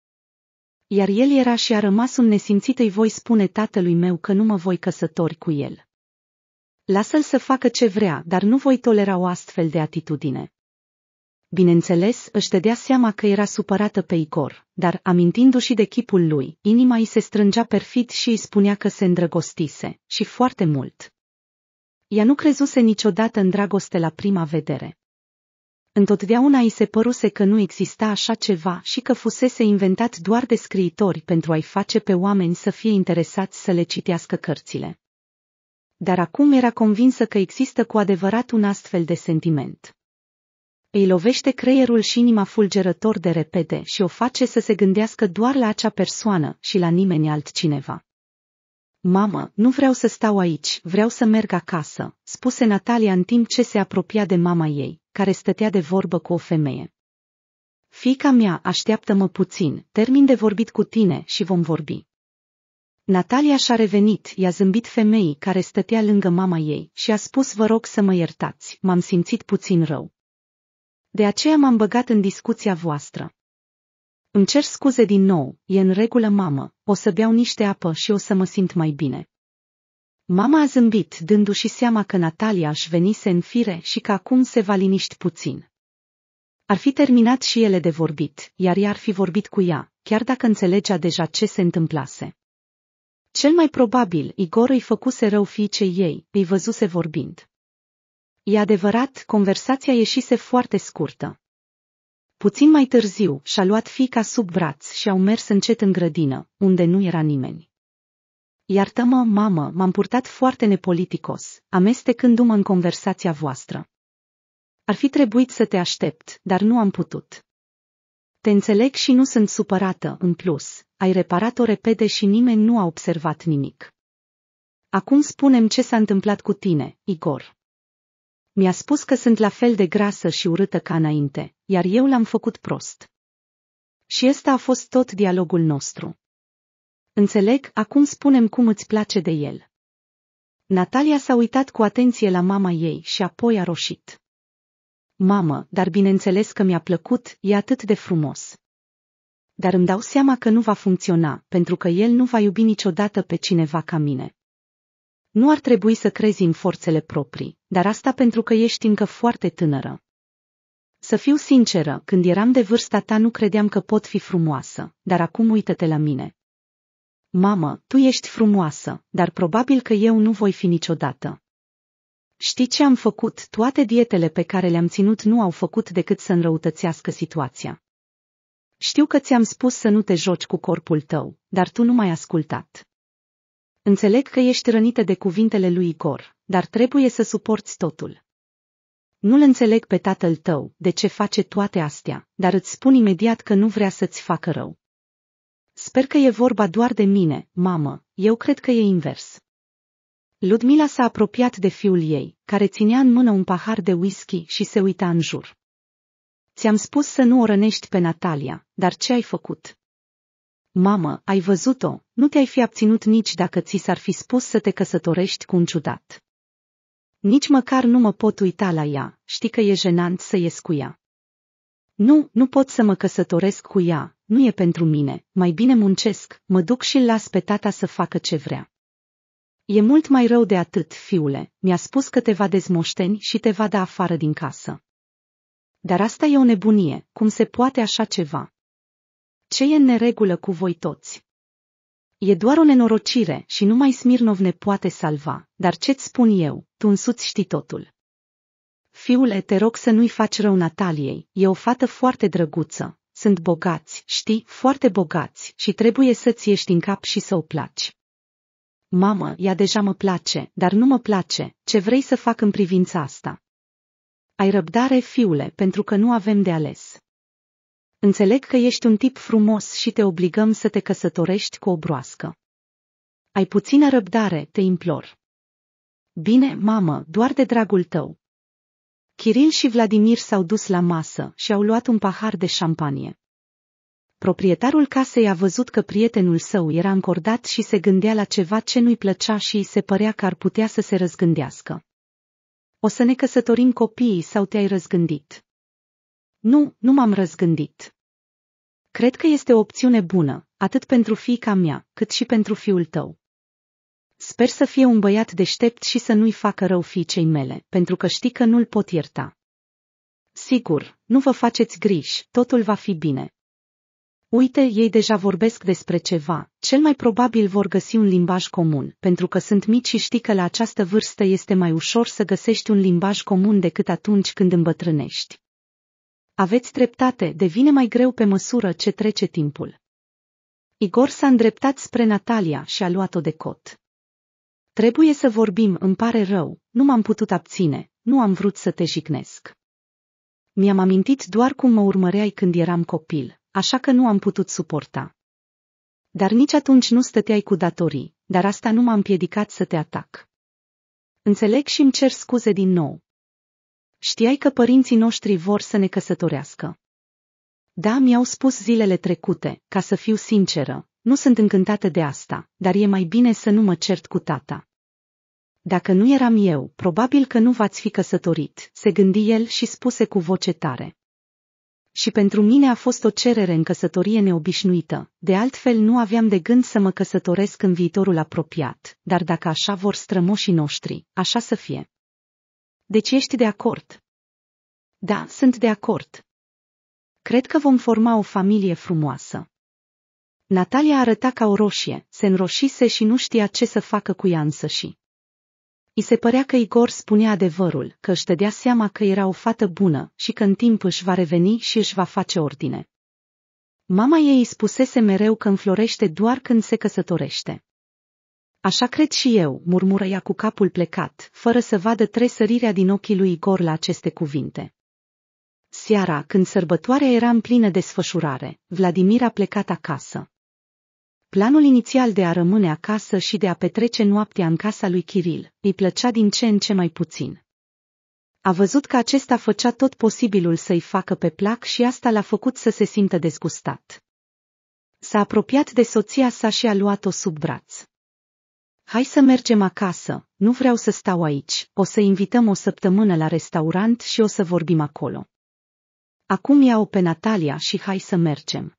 [SPEAKER 1] Iar el era și a rămas un nesimțit îi voi spune tatălui meu că nu mă voi căsători cu el. Lasă-l să facă ce vrea, dar nu voi tolera o astfel de atitudine. Bineînțeles, își dădea seama că era supărată pe Igor, dar, amintindu-și de chipul lui, inima îi se strângea perfid și îi spunea că se îndrăgostise, și foarte mult. Ea nu crezuse niciodată în dragoste la prima vedere. Întotdeauna îi se păruse că nu exista așa ceva și că fusese inventat doar de scriitori pentru a-i face pe oameni să fie interesați să le citească cărțile. Dar acum era convinsă că există cu adevărat un astfel de sentiment îi lovește creierul și inima fulgerător de repede și o face să se gândească doar la acea persoană și la nimeni altcineva. Mamă, nu vreau să stau aici, vreau să merg acasă, spuse Natalia în timp ce se apropia de mama ei, care stătea de vorbă cu o femeie. Fica mea, așteaptă-mă puțin, termin de vorbit cu tine și vom vorbi. Natalia și-a revenit, i-a zâmbit femeii care stătea lângă mama ei și a spus vă rog să mă iertați, m-am simțit puțin rău. De aceea m-am băgat în discuția voastră. Îmi cer scuze din nou, e în regulă mamă, o să beau niște apă și o să mă simt mai bine. Mama a zâmbit, dându-și seama că Natalia își venise în fire și că acum se va liniști puțin. Ar fi terminat și ele de vorbit, iar ea ar fi vorbit cu ea, chiar dacă înțelegea deja ce se întâmplase. Cel mai probabil, Igor îi făcuse rău fiicei ei, îi văzuse vorbind. E adevărat, conversația ieșise foarte scurtă. Puțin mai târziu, și-a luat fica sub braț și au mers încet în grădină, unde nu era nimeni. Iartă-mă, mamă, m-am purtat foarte nepoliticos, amestecându-mă în conversația voastră. Ar fi trebuit să te aștept, dar nu am putut. Te înțeleg și nu sunt supărată, în plus, ai reparat-o repede și nimeni nu a observat nimic. Acum spunem ce s-a întâmplat cu tine, Igor. Mi-a spus că sunt la fel de grasă și urâtă ca înainte, iar eu l-am făcut prost. Și ăsta a fost tot dialogul nostru. Înțeleg, acum spunem cum îți place de el. Natalia s-a uitat cu atenție la mama ei și apoi a roșit. Mamă, dar bineînțeles că mi-a plăcut, e atât de frumos. Dar îmi dau seama că nu va funcționa, pentru că el nu va iubi niciodată pe cineva ca mine. Nu ar trebui să crezi în forțele proprii, dar asta pentru că ești încă foarte tânără. Să fiu sinceră, când eram de vârsta ta nu credeam că pot fi frumoasă, dar acum uită-te la mine. Mamă, tu ești frumoasă, dar probabil că eu nu voi fi niciodată. Știi ce am făcut? Toate dietele pe care le-am ținut nu au făcut decât să înrăutățească situația. Știu că ți-am spus să nu te joci cu corpul tău, dar tu nu m-ai ascultat. Înțeleg că ești rănită de cuvintele lui Igor, dar trebuie să suporți totul. Nu-l înțeleg pe tatăl tău, de ce face toate astea, dar îți spun imediat că nu vrea să-ți facă rău. Sper că e vorba doar de mine, mamă, eu cred că e invers. Ludmila s-a apropiat de fiul ei, care ținea în mână un pahar de whisky și se uita în jur. Ți-am spus să nu o rănești pe Natalia, dar ce ai făcut? Mamă, ai văzut-o, nu te-ai fi abținut nici dacă ți s-ar fi spus să te căsătorești cu un ciudat. Nici măcar nu mă pot uita la ea, știi că e jenant să ies cu ea. Nu, nu pot să mă căsătoresc cu ea, nu e pentru mine, mai bine muncesc, mă duc și las pe tata să facă ce vrea. E mult mai rău de atât, fiule, mi-a spus că te va dezmoșteni și te va da afară din casă. Dar asta e o nebunie, cum se poate așa ceva? ce e în neregulă cu voi toți? E doar o nenorocire și numai Smirnov ne poate salva, dar ce-ți spun eu, tu însuți știi totul. Fiule, te rog să nu-i faci rău Nataliei, e o fată foarte drăguță, sunt bogați, știi, foarte bogați și trebuie să-ți ieși din cap și să o placi. Mamă, ea deja mă place, dar nu mă place, ce vrei să fac în privința asta? Ai răbdare, fiule, pentru că nu avem de ales. Înțeleg că ești un tip frumos și te obligăm să te căsătorești cu o broască. Ai puțină răbdare, te implor. Bine, mamă, doar de dragul tău. Kiril și Vladimir s-au dus la masă și au luat un pahar de șampanie. Proprietarul casei a văzut că prietenul său era încordat și se gândea la ceva ce nu-i plăcea și îi se părea că ar putea să se răzgândească. O să ne căsătorim copiii sau te-ai răzgândit? Nu, nu m-am răzgândit. Cred că este o opțiune bună, atât pentru fiica mea, cât și pentru fiul tău. Sper să fie un băiat deștept și să nu-i facă rău fiicei mele, pentru că știi că nu-l pot ierta. Sigur, nu vă faceți griji, totul va fi bine. Uite, ei deja vorbesc despre ceva, cel mai probabil vor găsi un limbaj comun, pentru că sunt mici și știi că la această vârstă este mai ușor să găsești un limbaj comun decât atunci când îmbătrânești. Aveți dreptate, devine mai greu pe măsură ce trece timpul. Igor s-a îndreptat spre Natalia și a luat-o de cot. Trebuie să vorbim, îmi pare rău, nu m-am putut abține, nu am vrut să te jignesc. Mi-am amintit doar cum mă urmăreai când eram copil, așa că nu am putut suporta. Dar nici atunci nu stăteai cu datorii, dar asta nu m-a împiedicat să te atac. Înțeleg și îmi cer scuze din nou, Știai că părinții noștri vor să ne căsătorească. Da, mi-au spus zilele trecute, ca să fiu sinceră, nu sunt încântată de asta, dar e mai bine să nu mă cert cu tata. Dacă nu eram eu, probabil că nu v-ați fi căsătorit, se gândi el și spuse cu voce tare. Și pentru mine a fost o cerere în căsătorie neobișnuită, de altfel nu aveam de gând să mă căsătoresc în viitorul apropiat, dar dacă așa vor strămoșii noștri, așa să fie. Deci ești de acord? Da, sunt de acord. Cred că vom forma o familie frumoasă. Natalia arăta ca o roșie, se înroșise și nu știa ce să facă cu ea însăși. I se părea că Igor spunea adevărul, că își dădea seama că era o fată bună și că în timp își va reveni și își va face ordine. Mama ei spusese mereu că înflorește doar când se căsătorește. Așa cred și eu, murmură ea cu capul plecat, fără să vadă tresărirea din ochii lui Igor la aceste cuvinte. Seara, când sărbătoarea era în plină desfășurare, Vladimir a plecat acasă. Planul inițial de a rămâne acasă și de a petrece noaptea în casa lui Kiril îi plăcea din ce în ce mai puțin. A văzut că acesta făcea tot posibilul să-i facă pe plac și asta l-a făcut să se simtă dezgustat. S-a apropiat de soția sa și a luat-o sub braț. Hai să mergem acasă, nu vreau să stau aici, o să invităm o săptămână la restaurant și o să vorbim acolo. Acum ia-o pe Natalia și hai să mergem.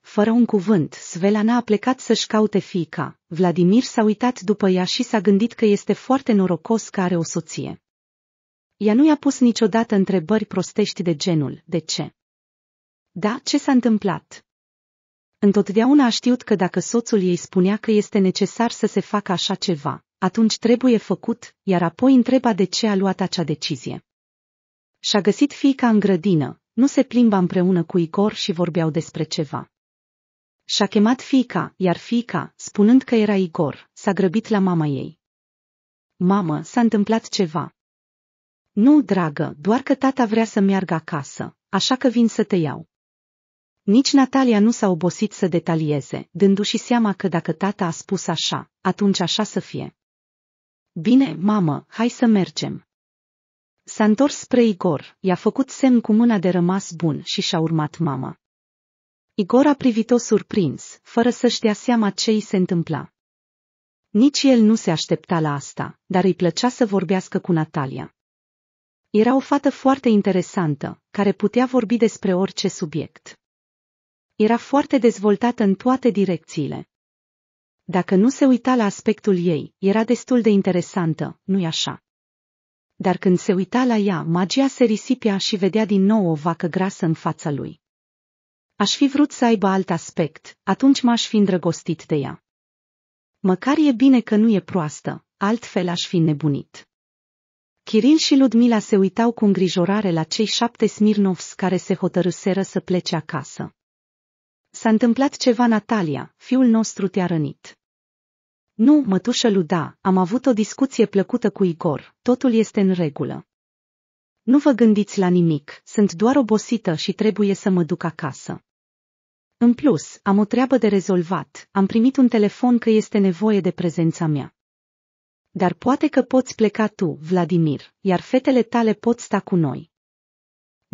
[SPEAKER 1] Fără un cuvânt, Svelana a plecat să-și caute fiica. Vladimir s-a uitat după ea și s-a gândit că este foarte norocos că are o soție. Ea nu i-a pus niciodată întrebări prostești de genul, de ce? Da, ce s-a întâmplat? Întotdeauna a știut că dacă soțul ei spunea că este necesar să se facă așa ceva, atunci trebuie făcut, iar apoi întreba de ce a luat acea decizie. Și-a găsit fiica în grădină, nu se plimba împreună cu Igor și vorbeau despre ceva. Și-a chemat fiica, iar fiica, spunând că era Igor, s-a grăbit la mama ei. Mamă, s-a întâmplat ceva. Nu, dragă, doar că tata vrea să meargă acasă, așa că vin să te iau. Nici Natalia nu s-a obosit să detalieze, dându-și seama că dacă tata a spus așa, atunci așa să fie. Bine, mamă, hai să mergem. S-a întors spre Igor, i-a făcut semn cu mâna de rămas bun și și-a urmat mama. Igor a privit-o surprins, fără să-și dea seama ce îi se întâmpla. Nici el nu se aștepta la asta, dar îi plăcea să vorbească cu Natalia. Era o fată foarte interesantă, care putea vorbi despre orice subiect era foarte dezvoltată în toate direcțiile. Dacă nu se uita la aspectul ei, era destul de interesantă, nu-i așa? Dar când se uita la ea, magia se risipea și vedea din nou o vacă grasă în fața lui. Aș fi vrut să aibă alt aspect, atunci m-aș fi îndrăgostit de ea. Măcar e bine că nu e proastă, altfel aș fi nebunit. Kiril și Ludmila se uitau cu îngrijorare la cei șapte Smirnovs care se hotărâseră să plece acasă. S-a întâmplat ceva, Natalia, fiul nostru te-a rănit. Nu, mătușă Luda, am avut o discuție plăcută cu Igor, totul este în regulă. Nu vă gândiți la nimic, sunt doar obosită și trebuie să mă duc acasă. În plus, am o treabă de rezolvat, am primit un telefon că este nevoie de prezența mea. Dar poate că poți pleca tu, Vladimir, iar fetele tale pot sta cu noi.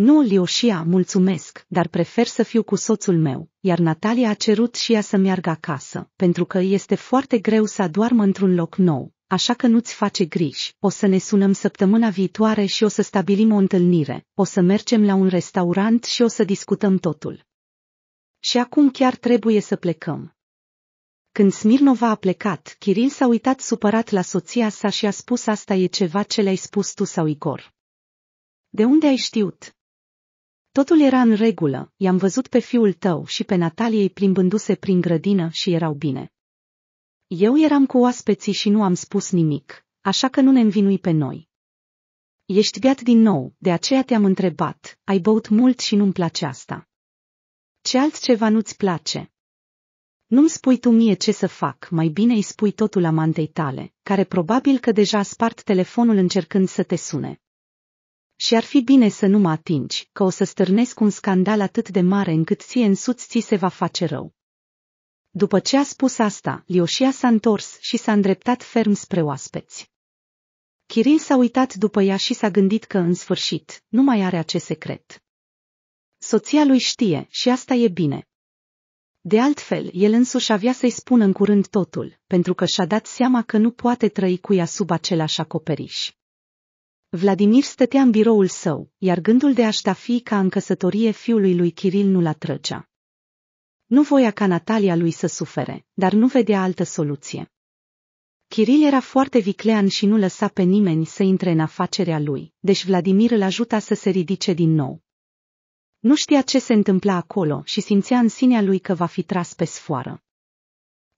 [SPEAKER 1] Nu Lioșia, mulțumesc, dar prefer să fiu cu soțul meu, iar Natalia a cerut și ea să meargă acasă, pentru că este foarte greu să adoarmă într-un loc nou, așa că nu-ți face griji. O să ne sunăm săptămâna viitoare și o să stabilim o întâlnire, o să mergem la un restaurant și o să discutăm totul. Și acum chiar trebuie să plecăm. Când Smirnova a plecat, Kiril s-a uitat supărat la soția sa și a spus asta e ceva ce le-ai spus tu sau Igor. De unde ai știut? Totul era în regulă, i-am văzut pe fiul tău și pe Nataliei plimbându-se prin grădină și erau bine. Eu eram cu oaspeții și nu am spus nimic, așa că nu ne învinui pe noi. Ești beat din nou, de aceea te-am întrebat, ai băut mult și nu-mi place asta. Ce altceva nu-ți place? Nu-mi spui tu mie ce să fac, mai bine îi spui totul amantei tale, care probabil că deja a spart telefonul încercând să te sune și ar fi bine să nu mă atingi, că o să stârnesc un scandal atât de mare încât ție însuți ți se va face rău. După ce a spus asta, Lioșia s-a întors și s-a îndreptat ferm spre oaspeți. Kirin s-a uitat după ea și s-a gândit că, în sfârșit, nu mai are acest secret. Soția lui știe și asta e bine. De altfel, el însuși avea să-i spună în curând totul, pentru că și-a dat seama că nu poate trăi cu ea sub același acoperiș. Vladimir stătea în biroul său, iar gândul de a da ștafi ca în căsătorie fiului lui Kiril nu-l trăgea. Nu voia ca Natalia lui să sufere, dar nu vedea altă soluție. Kiril era foarte viclean și nu lăsa pe nimeni să intre în afacerea lui, deci Vladimir îl ajuta să se ridice din nou. Nu știa ce se întâmpla acolo și simțea în sinea lui că va fi tras pe sfoară.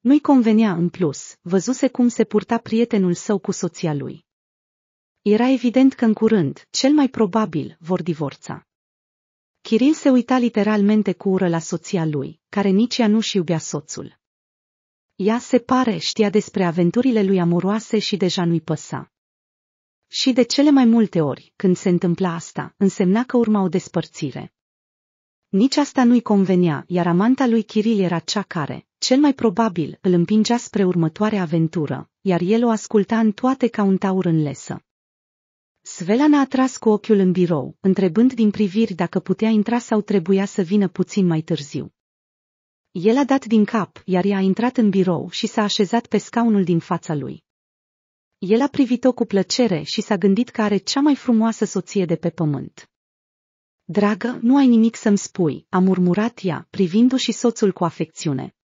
[SPEAKER 1] Nu-i convenea în plus, văzuse cum se purta prietenul său cu soția lui. Era evident că în curând, cel mai probabil, vor divorța. Kiril se uita literalmente cu ură la soția lui, care nici ea nu-și iubea soțul. Ea se pare știa despre aventurile lui amoroase și deja nu-i păsa. Și de cele mai multe ori, când se întâmpla asta, însemna că urma o despărțire. Nici asta nu-i convenea, iar amanta lui Kiril era cea care, cel mai probabil, îl împingea spre următoarea aventură, iar el o asculta în toate ca un taur în lesă. Svelan a atras cu ochiul în birou, întrebând din priviri dacă putea intra sau trebuia să vină puțin mai târziu. El a dat din cap, iar ea a intrat în birou și s-a așezat pe scaunul din fața lui. El a privit-o cu plăcere și s-a gândit că are cea mai frumoasă soție de pe pământ. Dragă, nu ai nimic să-mi spui, a murmurat ea, privindu-și soțul cu afecțiune.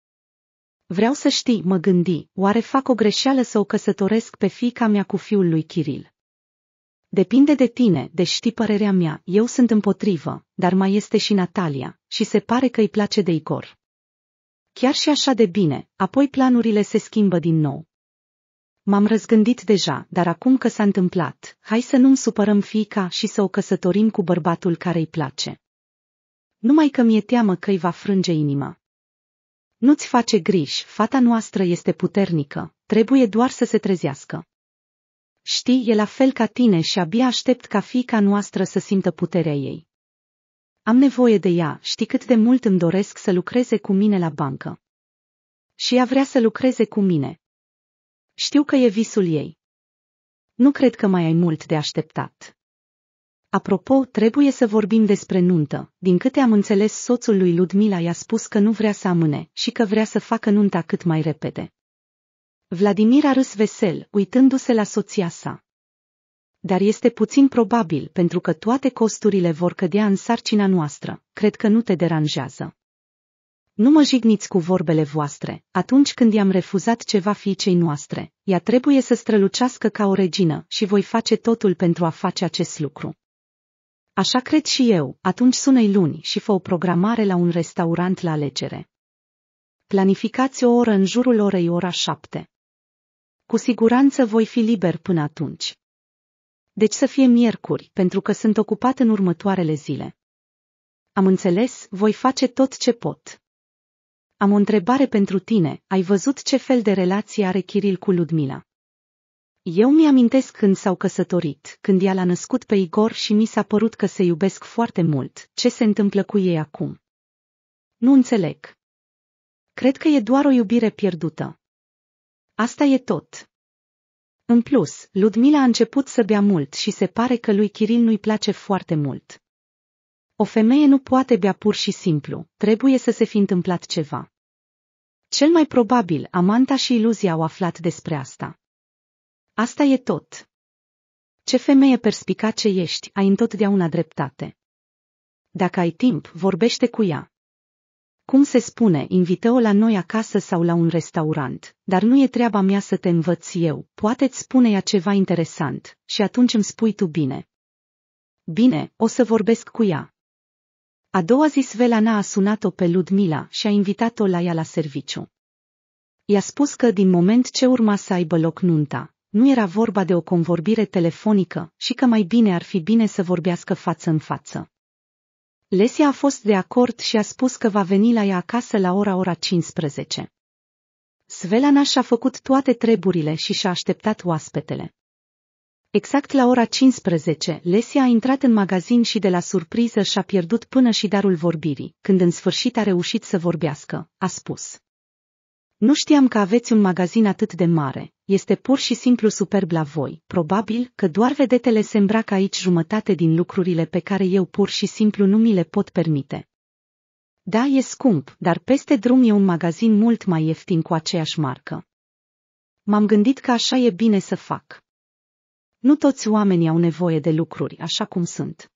[SPEAKER 1] Vreau să știi, mă gândi, oare fac o greșeală să o căsătoresc pe fiica mea cu fiul lui Kiril? Depinde de tine, deci știi părerea mea, eu sunt împotrivă, dar mai este și Natalia, și se pare că îi place de Igor. Chiar și așa de bine, apoi planurile se schimbă din nou. M-am răzgândit deja, dar acum că s-a întâmplat, hai să nu-mi supărăm fiica și să o căsătorim cu bărbatul care îi place. Numai că mi-e teamă că îi va frânge inima. Nu-ți face griji, fata noastră este puternică, trebuie doar să se trezească. Știi, e la fel ca tine și abia aștept ca fica noastră să simtă puterea ei. Am nevoie de ea, știi cât de mult îmi doresc să lucreze cu mine la bancă. Și ea vrea să lucreze cu mine. Știu că e visul ei. Nu cred că mai ai mult de așteptat. Apropo, trebuie să vorbim despre nuntă. Din câte am înțeles, soțul lui Ludmila i-a spus că nu vrea să amâne și că vrea să facă nunta cât mai repede. Vladimir a râs vesel, uitându-se la soția sa. Dar este puțin probabil pentru că toate costurile vor cădea în sarcina noastră, cred că nu te deranjează. Nu mă jigniți cu vorbele voastre, atunci când i-am refuzat ceva fiicei noastre, ea trebuie să strălucească ca o regină și voi face totul pentru a face acest lucru. Așa cred și eu, atunci sună-i luni și fă o programare la un restaurant la alegere. Planificați o oră în jurul orei ora șapte cu siguranță voi fi liber până atunci. Deci să fie miercuri, pentru că sunt ocupat în următoarele zile. Am înțeles, voi face tot ce pot. Am o întrebare pentru tine, ai văzut ce fel de relație are Kiril cu Ludmila? Eu mi-amintesc când s-au căsătorit, când ea l-a născut pe Igor și mi s-a părut că se iubesc foarte mult. Ce se întâmplă cu ei acum? Nu înțeleg. Cred că e doar o iubire pierdută. Asta e tot. În plus, Ludmila a început să bea mult și se pare că lui Kiril nu-i place foarte mult. O femeie nu poate bea pur și simplu, trebuie să se fi întâmplat ceva. Cel mai probabil, Amanta și Iluzia au aflat despre asta. Asta e tot. Ce femeie perspicace ești, ai întotdeauna dreptate. Dacă ai timp, vorbește cu ea. Cum se spune, invită-o la noi acasă sau la un restaurant, dar nu e treaba mea să te învăț eu, poate-ți spune ea ceva interesant și atunci îmi spui tu bine. Bine, o să vorbesc cu ea. A doua zi Svelana a sunat-o pe Ludmila și a invitat-o la ea la serviciu. I-a spus că din moment ce urma să aibă loc nunta, nu era vorba de o convorbire telefonică și că mai bine ar fi bine să vorbească față în față. Lesia a fost de acord și a spus că va veni la ea acasă la ora ora 15. Svelana și-a făcut toate treburile și și-a așteptat oaspetele. Exact la ora 15, Lesia a intrat în magazin și de la surpriză și-a pierdut până și darul vorbirii. Când în sfârșit a reușit să vorbească, a spus. Nu știam că aveți un magazin atât de mare, este pur și simplu superb la voi. Probabil că doar vedetele se îmbracă aici jumătate din lucrurile pe care eu pur și simplu nu mi le pot permite. Da, e scump, dar peste drum e un magazin mult mai ieftin cu aceeași marcă. M-am gândit că așa e bine să fac. Nu toți oamenii au nevoie de lucruri așa cum sunt.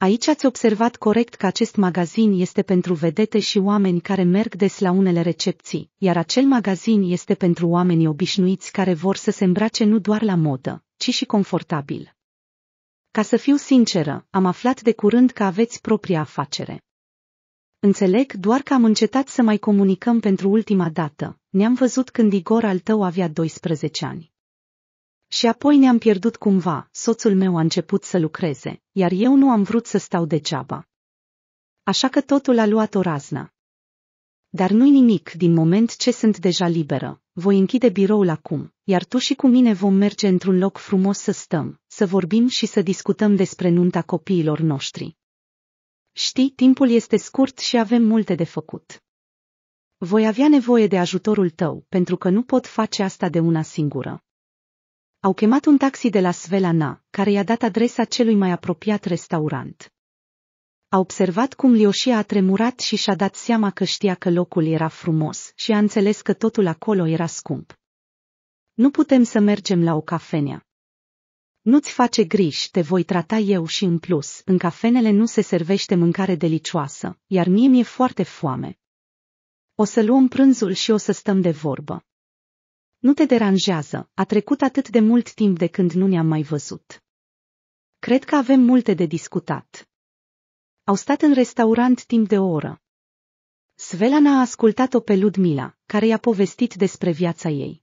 [SPEAKER 1] Aici ați observat corect că acest magazin este pentru vedete și oameni care merg des la unele recepții, iar acel magazin este pentru oamenii obișnuiți care vor să se îmbrace nu doar la modă, ci și confortabil. Ca să fiu sinceră, am aflat de curând că aveți propria afacere. Înțeleg doar că am încetat să mai comunicăm pentru ultima dată. Ne-am văzut când Igor al tău avea 12 ani. Și apoi ne-am pierdut cumva, soțul meu a început să lucreze, iar eu nu am vrut să stau degeaba. Așa că totul a luat o raznă. Dar nu-i nimic din moment ce sunt deja liberă, voi închide biroul acum, iar tu și cu mine vom merge într-un loc frumos să stăm, să vorbim și să discutăm despre nunta copiilor noștri. Știi, timpul este scurt și avem multe de făcut. Voi avea nevoie de ajutorul tău, pentru că nu pot face asta de una singură. Au chemat un taxi de la Svelana, care i-a dat adresa celui mai apropiat restaurant. A observat cum Lioșia a tremurat și și-a dat seama că știa că locul era frumos și a înțeles că totul acolo era scump. Nu putem să mergem la o cafenea. Nu-ți face griji, te voi trata eu și în plus, în cafenele nu se servește mâncare delicioasă, iar mie mi-e foarte foame. O să luăm prânzul și o să stăm de vorbă. Nu te deranjează, a trecut atât de mult timp de când nu ne-am mai văzut. Cred că avem multe de discutat. Au stat în restaurant timp de o oră. Svelana a ascultat-o pe Ludmila, care i-a povestit despre viața ei.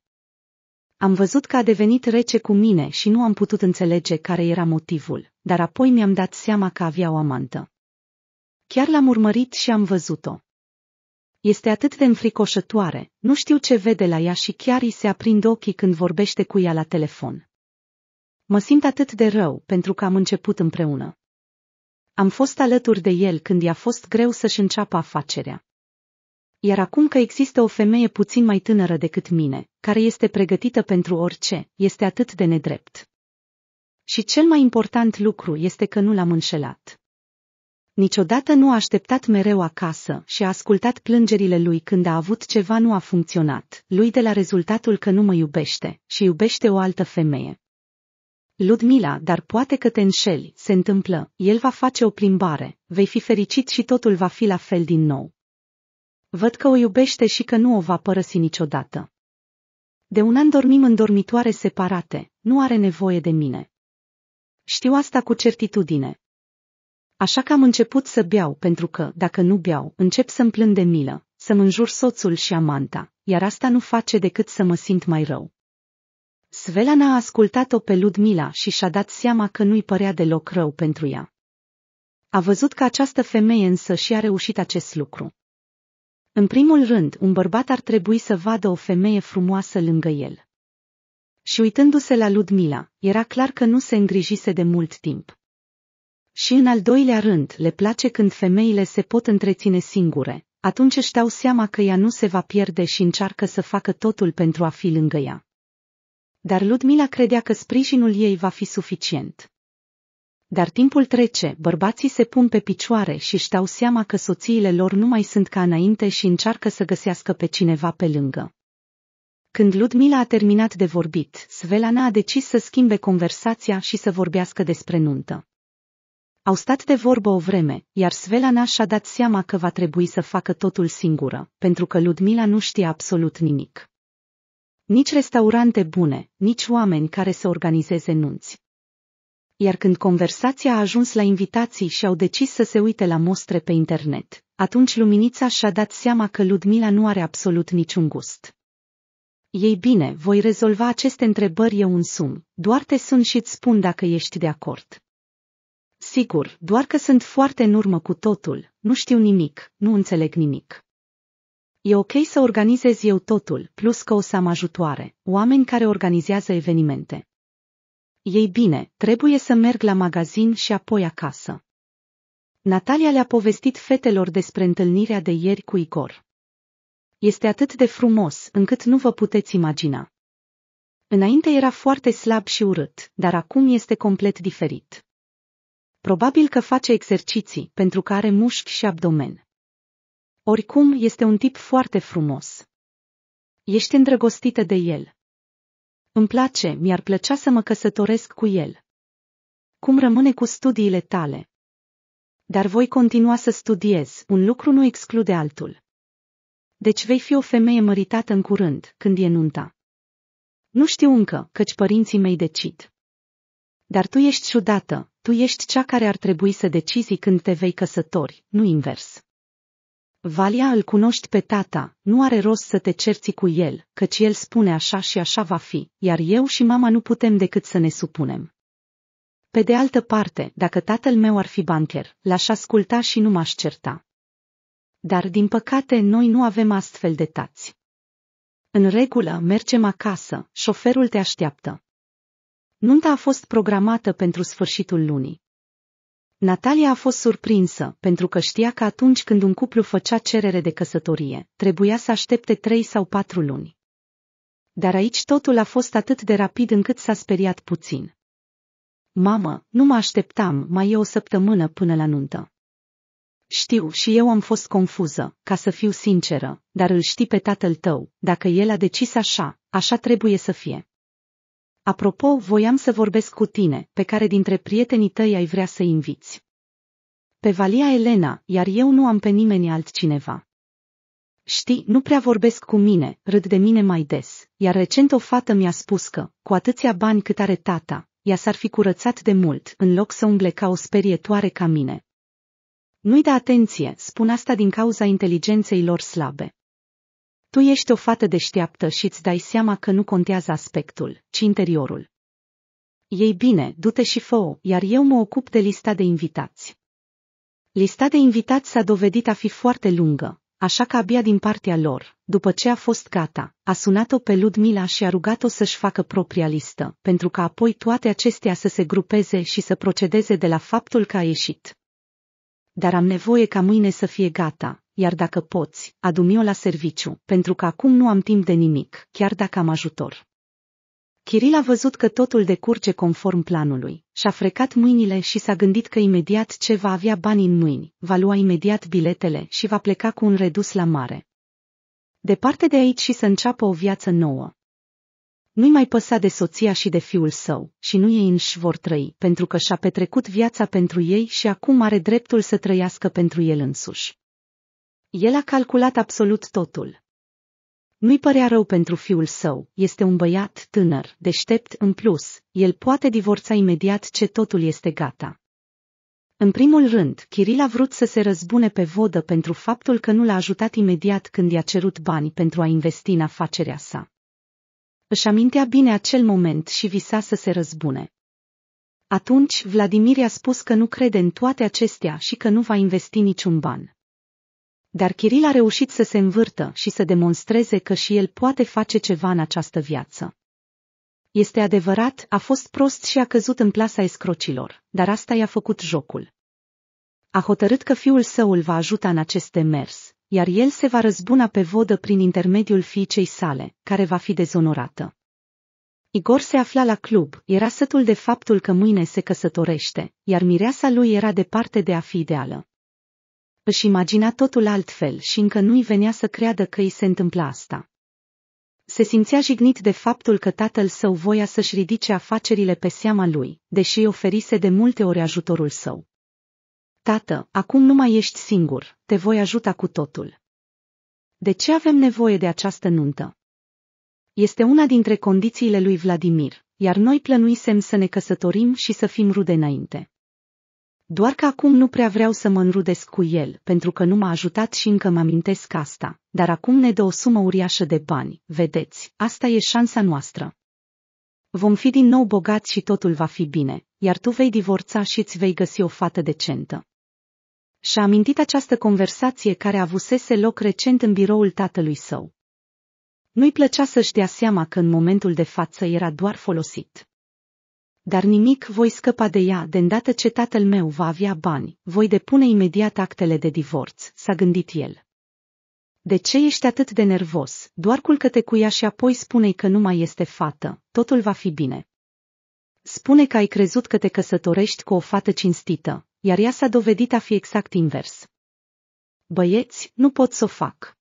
[SPEAKER 1] Am văzut că a devenit rece cu mine și nu am putut înțelege care era motivul, dar apoi mi-am dat seama că avea o amantă. Chiar l-am urmărit și am văzut-o. Este atât de înfricoșătoare, nu știu ce vede la ea și chiar îi se aprind ochii când vorbește cu ea la telefon. Mă simt atât de rău pentru că am început împreună. Am fost alături de el când i-a fost greu să-și înceapă afacerea. Iar acum că există o femeie puțin mai tânără decât mine, care este pregătită pentru orice, este atât de nedrept. Și cel mai important lucru este că nu l-am înșelat. Niciodată nu a așteptat mereu acasă și a ascultat plângerile lui când a avut ceva nu a funcționat, lui de la rezultatul că nu mă iubește și iubește o altă femeie. Ludmila, dar poate că te înșeli, se întâmplă, el va face o plimbare, vei fi fericit și totul va fi la fel din nou. Văd că o iubește și că nu o va părăsi niciodată. De un an dormim în dormitoare separate, nu are nevoie de mine. Știu asta cu certitudine, Așa că am început să beau, pentru că, dacă nu beau, încep să-mi plâng de milă, să-mi înjur soțul și amanta, iar asta nu face decât să mă simt mai rău. Svelana a ascultat-o pe Ludmila și și-a dat seama că nu-i părea deloc rău pentru ea. A văzut că această femeie însă și-a reușit acest lucru. În primul rând, un bărbat ar trebui să vadă o femeie frumoasă lângă el. Și uitându-se la Ludmila, era clar că nu se îngrijise de mult timp. Și în al doilea rând, le place când femeile se pot întreține singure, atunci își dau seama că ea nu se va pierde și încearcă să facă totul pentru a fi lângă ea. Dar Ludmila credea că sprijinul ei va fi suficient. Dar timpul trece, bărbații se pun pe picioare și își dau seama că soțiile lor nu mai sunt ca înainte și încearcă să găsească pe cineva pe lângă. Când Ludmila a terminat de vorbit, Svelana a decis să schimbe conversația și să vorbească despre nuntă. Au stat de vorbă o vreme, iar Svelana și-a dat seama că va trebui să facă totul singură, pentru că Ludmila nu știa absolut nimic. Nici restaurante bune, nici oameni care să organizeze nunți. Iar când conversația a ajuns la invitații și au decis să se uite la mostre pe internet, atunci Luminița și-a dat seama că Ludmila nu are absolut niciun gust. Ei bine, voi rezolva aceste întrebări eu însumi, doar te sun și îți spun dacă ești de acord. Sigur, doar că sunt foarte în urmă cu totul, nu știu nimic, nu înțeleg nimic. E ok să organizez eu totul, plus că o să am ajutoare, oameni care organizează evenimente. Ei bine, trebuie să merg la magazin și apoi acasă. Natalia le-a povestit fetelor despre întâlnirea de ieri cu Igor. Este atât de frumos încât nu vă puteți imagina. Înainte era foarte slab și urât, dar acum este complet diferit. Probabil că face exerciții, pentru că are mușchi și abdomen. Oricum, este un tip foarte frumos. Ești îndrăgostită de el. Îmi place, mi-ar plăcea să mă căsătoresc cu el. Cum rămâne cu studiile tale? Dar voi continua să studiez, un lucru nu exclude altul. Deci vei fi o femeie măritată în curând, când e nunta. Nu știu încă, căci părinții mei decid. Dar tu ești ciudată, tu ești cea care ar trebui să decizi când te vei căsători, nu invers. Valia îl cunoști pe tata, nu are rost să te cerți cu el, căci el spune așa și așa va fi, iar eu și mama nu putem decât să ne supunem. Pe de altă parte, dacă tatăl meu ar fi bancher, l-aș asculta și nu m-aș certa. Dar, din păcate, noi nu avem astfel de tați. În regulă, mergem acasă, șoferul te așteaptă. Nunta a fost programată pentru sfârșitul lunii. Natalia a fost surprinsă, pentru că știa că atunci când un cuplu făcea cerere de căsătorie, trebuia să aștepte trei sau patru luni. Dar aici totul a fost atât de rapid încât s-a speriat puțin. Mamă, nu mă așteptam, mai e o săptămână până la nuntă. Știu și eu am fost confuză, ca să fiu sinceră, dar îl știi pe tatăl tău, dacă el a decis așa, așa trebuie să fie. Apropo, voiam să vorbesc cu tine, pe care dintre prietenii tăi ai vrea să inviți. Pe valia Elena, iar eu nu am pe nimeni altcineva. Știi, nu prea vorbesc cu mine, râd de mine mai des, iar recent o fată mi-a spus că, cu atâția bani cât are tata, ea s-ar fi curățat de mult, în loc să umble ca o sperietoare ca mine. Nu-i da atenție, spun asta din cauza inteligenței lor slabe. Tu ești o fată deșteaptă și îți dai seama că nu contează aspectul, ci interiorul. Ei bine, du-te și fă iar eu mă ocup de lista de invitați. Lista de invitați s-a dovedit a fi foarte lungă, așa că abia din partea lor, după ce a fost gata, a sunat-o pe Ludmila și a rugat-o să-și facă propria listă, pentru că apoi toate acestea să se grupeze și să procedeze de la faptul că a ieșit. Dar am nevoie ca mâine să fie gata, iar dacă poți, adu-mi-o la serviciu, pentru că acum nu am timp de nimic, chiar dacă am ajutor. Kiril a văzut că totul decurge conform planului. Și-a frecat mâinile și s-a gândit că imediat ce va avea bani în mâini, va lua imediat biletele și va pleca cu un redus la mare. Departe de aici și să înceapă o viață nouă. Nu-i mai păsa de soția și de fiul său, și nu ei înși vor trăi, pentru că și-a petrecut viața pentru ei și acum are dreptul să trăiască pentru el însuși. El a calculat absolut totul. Nu-i părea rău pentru fiul său, este un băiat tânăr, deștept în plus, el poate divorța imediat ce totul este gata. În primul rând, Kiril a vrut să se răzbune pe vodă pentru faptul că nu l-a ajutat imediat când i-a cerut bani pentru a investi în afacerea sa. Își amintea bine acel moment și visa să se răzbune. Atunci, Vladimir i-a spus că nu crede în toate acestea și că nu va investi niciun ban. Dar Kiril a reușit să se învârtă și să demonstreze că și el poate face ceva în această viață. Este adevărat, a fost prost și a căzut în plasa escrocilor, dar asta i-a făcut jocul. A hotărât că fiul său îl va ajuta în acest demers, iar el se va răzbuna pe vodă prin intermediul fiicei sale, care va fi dezonorată. Igor se afla la club, era sătul de faptul că mâine se căsătorește, iar mireasa lui era departe de a fi ideală își imagina totul altfel și încă nu-i venea să creadă că îi se întâmpla asta. Se simțea jignit de faptul că tatăl său voia să-și ridice afacerile pe seama lui, deși îi oferise de multe ori ajutorul său. Tată, acum nu mai ești singur, te voi ajuta cu totul. De ce avem nevoie de această nuntă? Este una dintre condițiile lui Vladimir, iar noi plănuisem să ne căsătorim și să fim rude înainte. Doar că acum nu prea vreau să mă înrudesc cu el, pentru că nu m-a ajutat și încă mă amintesc asta, dar acum ne dă o sumă uriașă de bani, vedeți, asta e șansa noastră. Vom fi din nou bogați și totul va fi bine, iar tu vei divorța și îți vei găsi o fată decentă. Și-a amintit această conversație care avusese loc recent în biroul tatălui său. Nu-i plăcea să-și dea seama că în momentul de față era doar folosit dar nimic voi scăpa de ea de îndată ce tatăl meu va avea bani, voi depune imediat actele de divorț, s-a gândit el. De ce ești atât de nervos? Doar culcă-te cu ea și apoi spune-i că nu mai este fată, totul va fi bine. Spune că ai crezut că te căsătorești cu o fată cinstită, iar ea s-a dovedit a fi exact invers. Băieți, nu pot să o fac.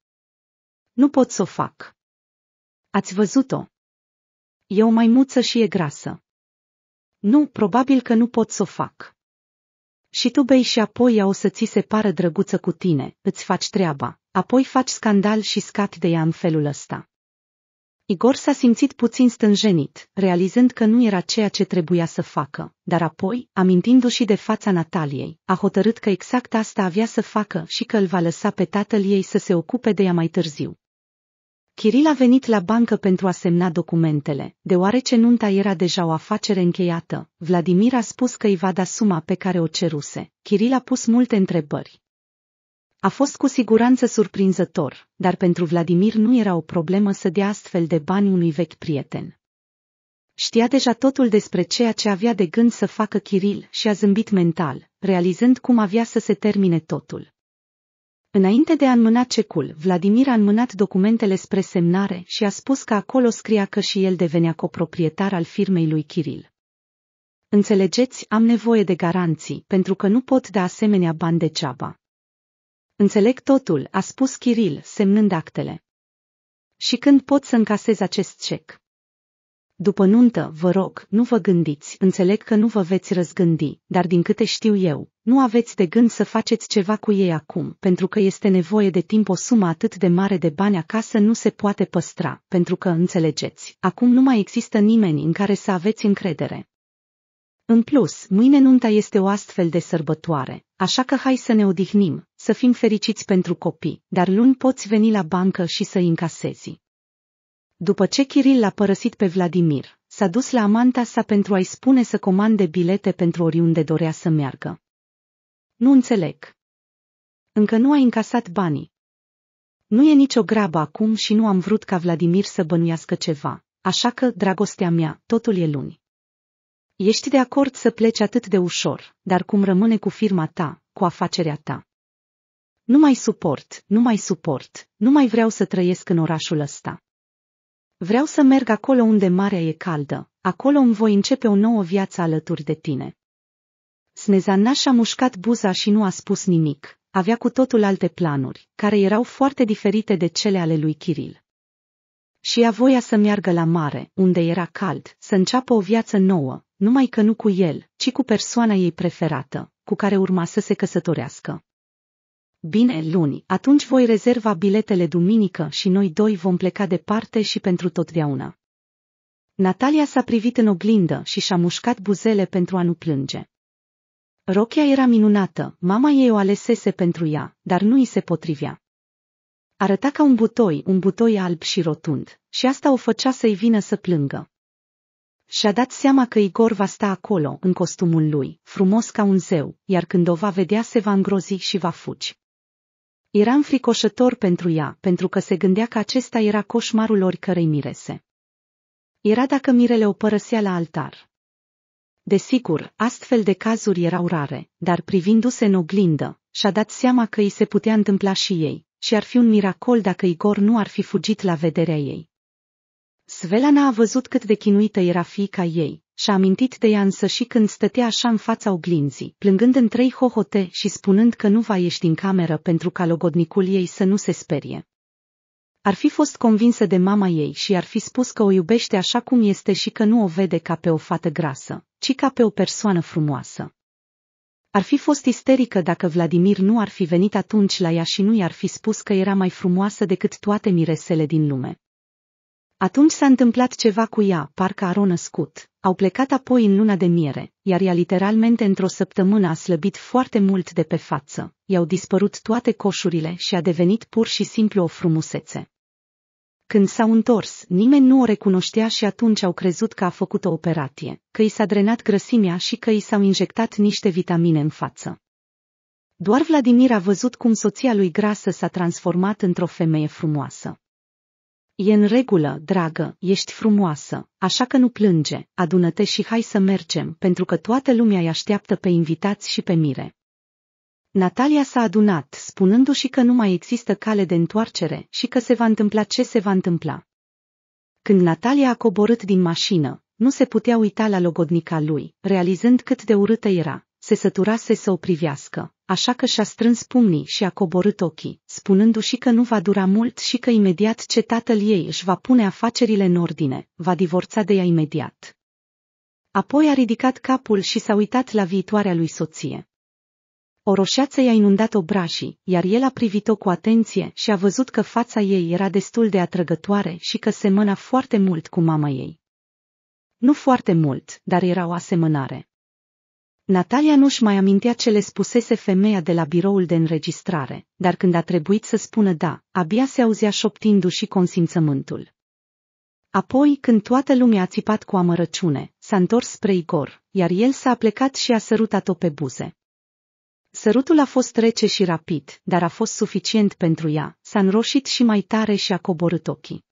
[SPEAKER 1] Nu pot să o fac. Ați văzut-o? E o maimuță și e grasă. Nu, probabil că nu pot să o fac. Și tu bei și apoi ea o să ți se pară drăguță cu tine, îți faci treaba, apoi faci scandal și scapi de ea în felul ăsta. Igor s-a simțit puțin stânjenit, realizând că nu era ceea ce trebuia să facă, dar apoi, amintindu-și de fața Nataliei, a hotărât că exact asta avea să facă și că îl va lăsa pe tatăl ei să se ocupe de ea mai târziu. Kiril a venit la bancă pentru a semna documentele, deoarece nunta era deja o afacere încheiată. Vladimir a spus că îi va da suma pe care o ceruse. Kiril a pus multe întrebări. A fost cu siguranță surprinzător, dar pentru Vladimir nu era o problemă să dea astfel de bani unui vechi prieten. Știa deja totul despre ceea ce avea de gând să facă Kiril și a zâmbit mental, realizând cum avea să se termine totul. Înainte de a înmâna cecul, Vladimir a înmânat documentele spre semnare și a spus că acolo scria că și el devenea coproprietar al firmei lui Kiril. Înțelegeți, am nevoie de garanții, pentru că nu pot da asemenea bani degeaba. Înțeleg totul, a spus Kiril, semnând actele. Și când pot să încasez acest cec? După nuntă, vă rog, nu vă gândiți, înțeleg că nu vă veți răzgândi, dar din câte știu eu, nu aveți de gând să faceți ceva cu ei acum, pentru că este nevoie de timp o sumă atât de mare de bani acasă nu se poate păstra, pentru că, înțelegeți, acum nu mai există nimeni în care să aveți încredere. În plus, mâine nunta este o astfel de sărbătoare, așa că hai să ne odihnim, să fim fericiți pentru copii, dar luni poți veni la bancă și să încasezi. După ce Kiril l-a părăsit pe Vladimir, s-a dus la amanta sa pentru a-i spune să comande bilete pentru oriunde dorea să meargă. Nu înțeleg. Încă nu ai încasat banii. Nu e nicio grabă acum și nu am vrut ca Vladimir să bănuiască ceva, așa că, dragostea mea, totul e luni. Ești de acord să pleci atât de ușor, dar cum rămâne cu firma ta, cu afacerea ta? Nu mai suport, nu mai suport, nu mai vreau să trăiesc în orașul ăsta. Vreau să merg acolo unde marea e caldă, acolo îmi voi începe o nouă viață alături de tine. Snezana și-a mușcat buza și nu a spus nimic, avea cu totul alte planuri, care erau foarte diferite de cele ale lui Kiril. Și a voia să meargă la mare, unde era cald, să înceapă o viață nouă, numai că nu cu el, ci cu persoana ei preferată, cu care urma să se căsătorească. Bine, luni, atunci voi rezerva biletele duminică și noi doi vom pleca departe și pentru totdeauna. Natalia s-a privit în oglindă și și-a mușcat buzele pentru a nu plânge. Rochia era minunată, mama ei o alesese pentru ea, dar nu i se potrivea. Arăta ca un butoi, un butoi alb și rotund, și asta o făcea să-i vină să plângă. Și-a dat seama că Igor va sta acolo, în costumul lui, frumos ca un zeu, iar când o va vedea se va îngrozi și va fugi. Era înfricoșător pentru ea, pentru că se gândea că acesta era coșmarul oricărei mirese. Era dacă mirele o părăsea la altar. Desigur, astfel de cazuri erau rare, dar privindu-se în oglindă, și-a dat seama că îi se putea întâmpla și ei, și ar fi un miracol dacă Igor nu ar fi fugit la vederea ei. Svelana a văzut cât de chinuită era fiica ei, și-a amintit de ea însă și când stătea așa în fața oglinzii, plângând în trei hohote și spunând că nu va ieși din cameră pentru ca logodnicul ei să nu se sperie. Ar fi fost convinsă de mama ei și ar fi spus că o iubește așa cum este și că nu o vede ca pe o fată grasă, ci ca pe o persoană frumoasă. Ar fi fost isterică dacă Vladimir nu ar fi venit atunci la ea și nu i-ar fi spus că era mai frumoasă decât toate miresele din lume. Atunci s-a întâmplat ceva cu ea, parcă a născut. Au plecat apoi în luna de miere, iar ea literalmente într-o săptămână a slăbit foarte mult de pe față. I-au dispărut toate coșurile și a devenit pur și simplu o frumusețe. Când s-au întors, nimeni nu o recunoștea și atunci au crezut că a făcut o operație, că i s-a drenat grăsimea și că i s-au injectat niște vitamine în față. Doar Vladimir a văzut cum soția lui grasă s-a transformat într-o femeie frumoasă. E în regulă, dragă, ești frumoasă, așa că nu plânge, adună-te și hai să mergem, pentru că toată lumea îi așteaptă pe invitați și pe mire. Natalia s-a adunat, spunându-și că nu mai există cale de întoarcere și că se va întâmpla ce se va întâmpla. Când Natalia a coborât din mașină, nu se putea uita la logodnica lui, realizând cât de urâtă era, se săturase să o privească, așa că și-a strâns pumnii și a coborât ochii, spunându-și că nu va dura mult și că imediat ce tatăl ei își va pune afacerile în ordine, va divorța de ea imediat. Apoi a ridicat capul și s-a uitat la viitoarea lui soție. O roșeață i-a inundat obrajii, iar el a privit-o cu atenție și a văzut că fața ei era destul de atrăgătoare și că semăna foarte mult cu mama ei. Nu foarte mult, dar era o asemănare. Natalia nu-și mai amintea ce le spusese femeia de la biroul de înregistrare, dar când a trebuit să spună da, abia se auzea șoptindu-și consimțământul. Apoi, când toată lumea a țipat cu amărăciune, s-a întors spre Igor, iar el s-a plecat și a sărutat-o pe buze. Sărutul a fost rece și rapid, dar a fost suficient pentru ea, s-a înroșit și mai tare și a coborât ochii.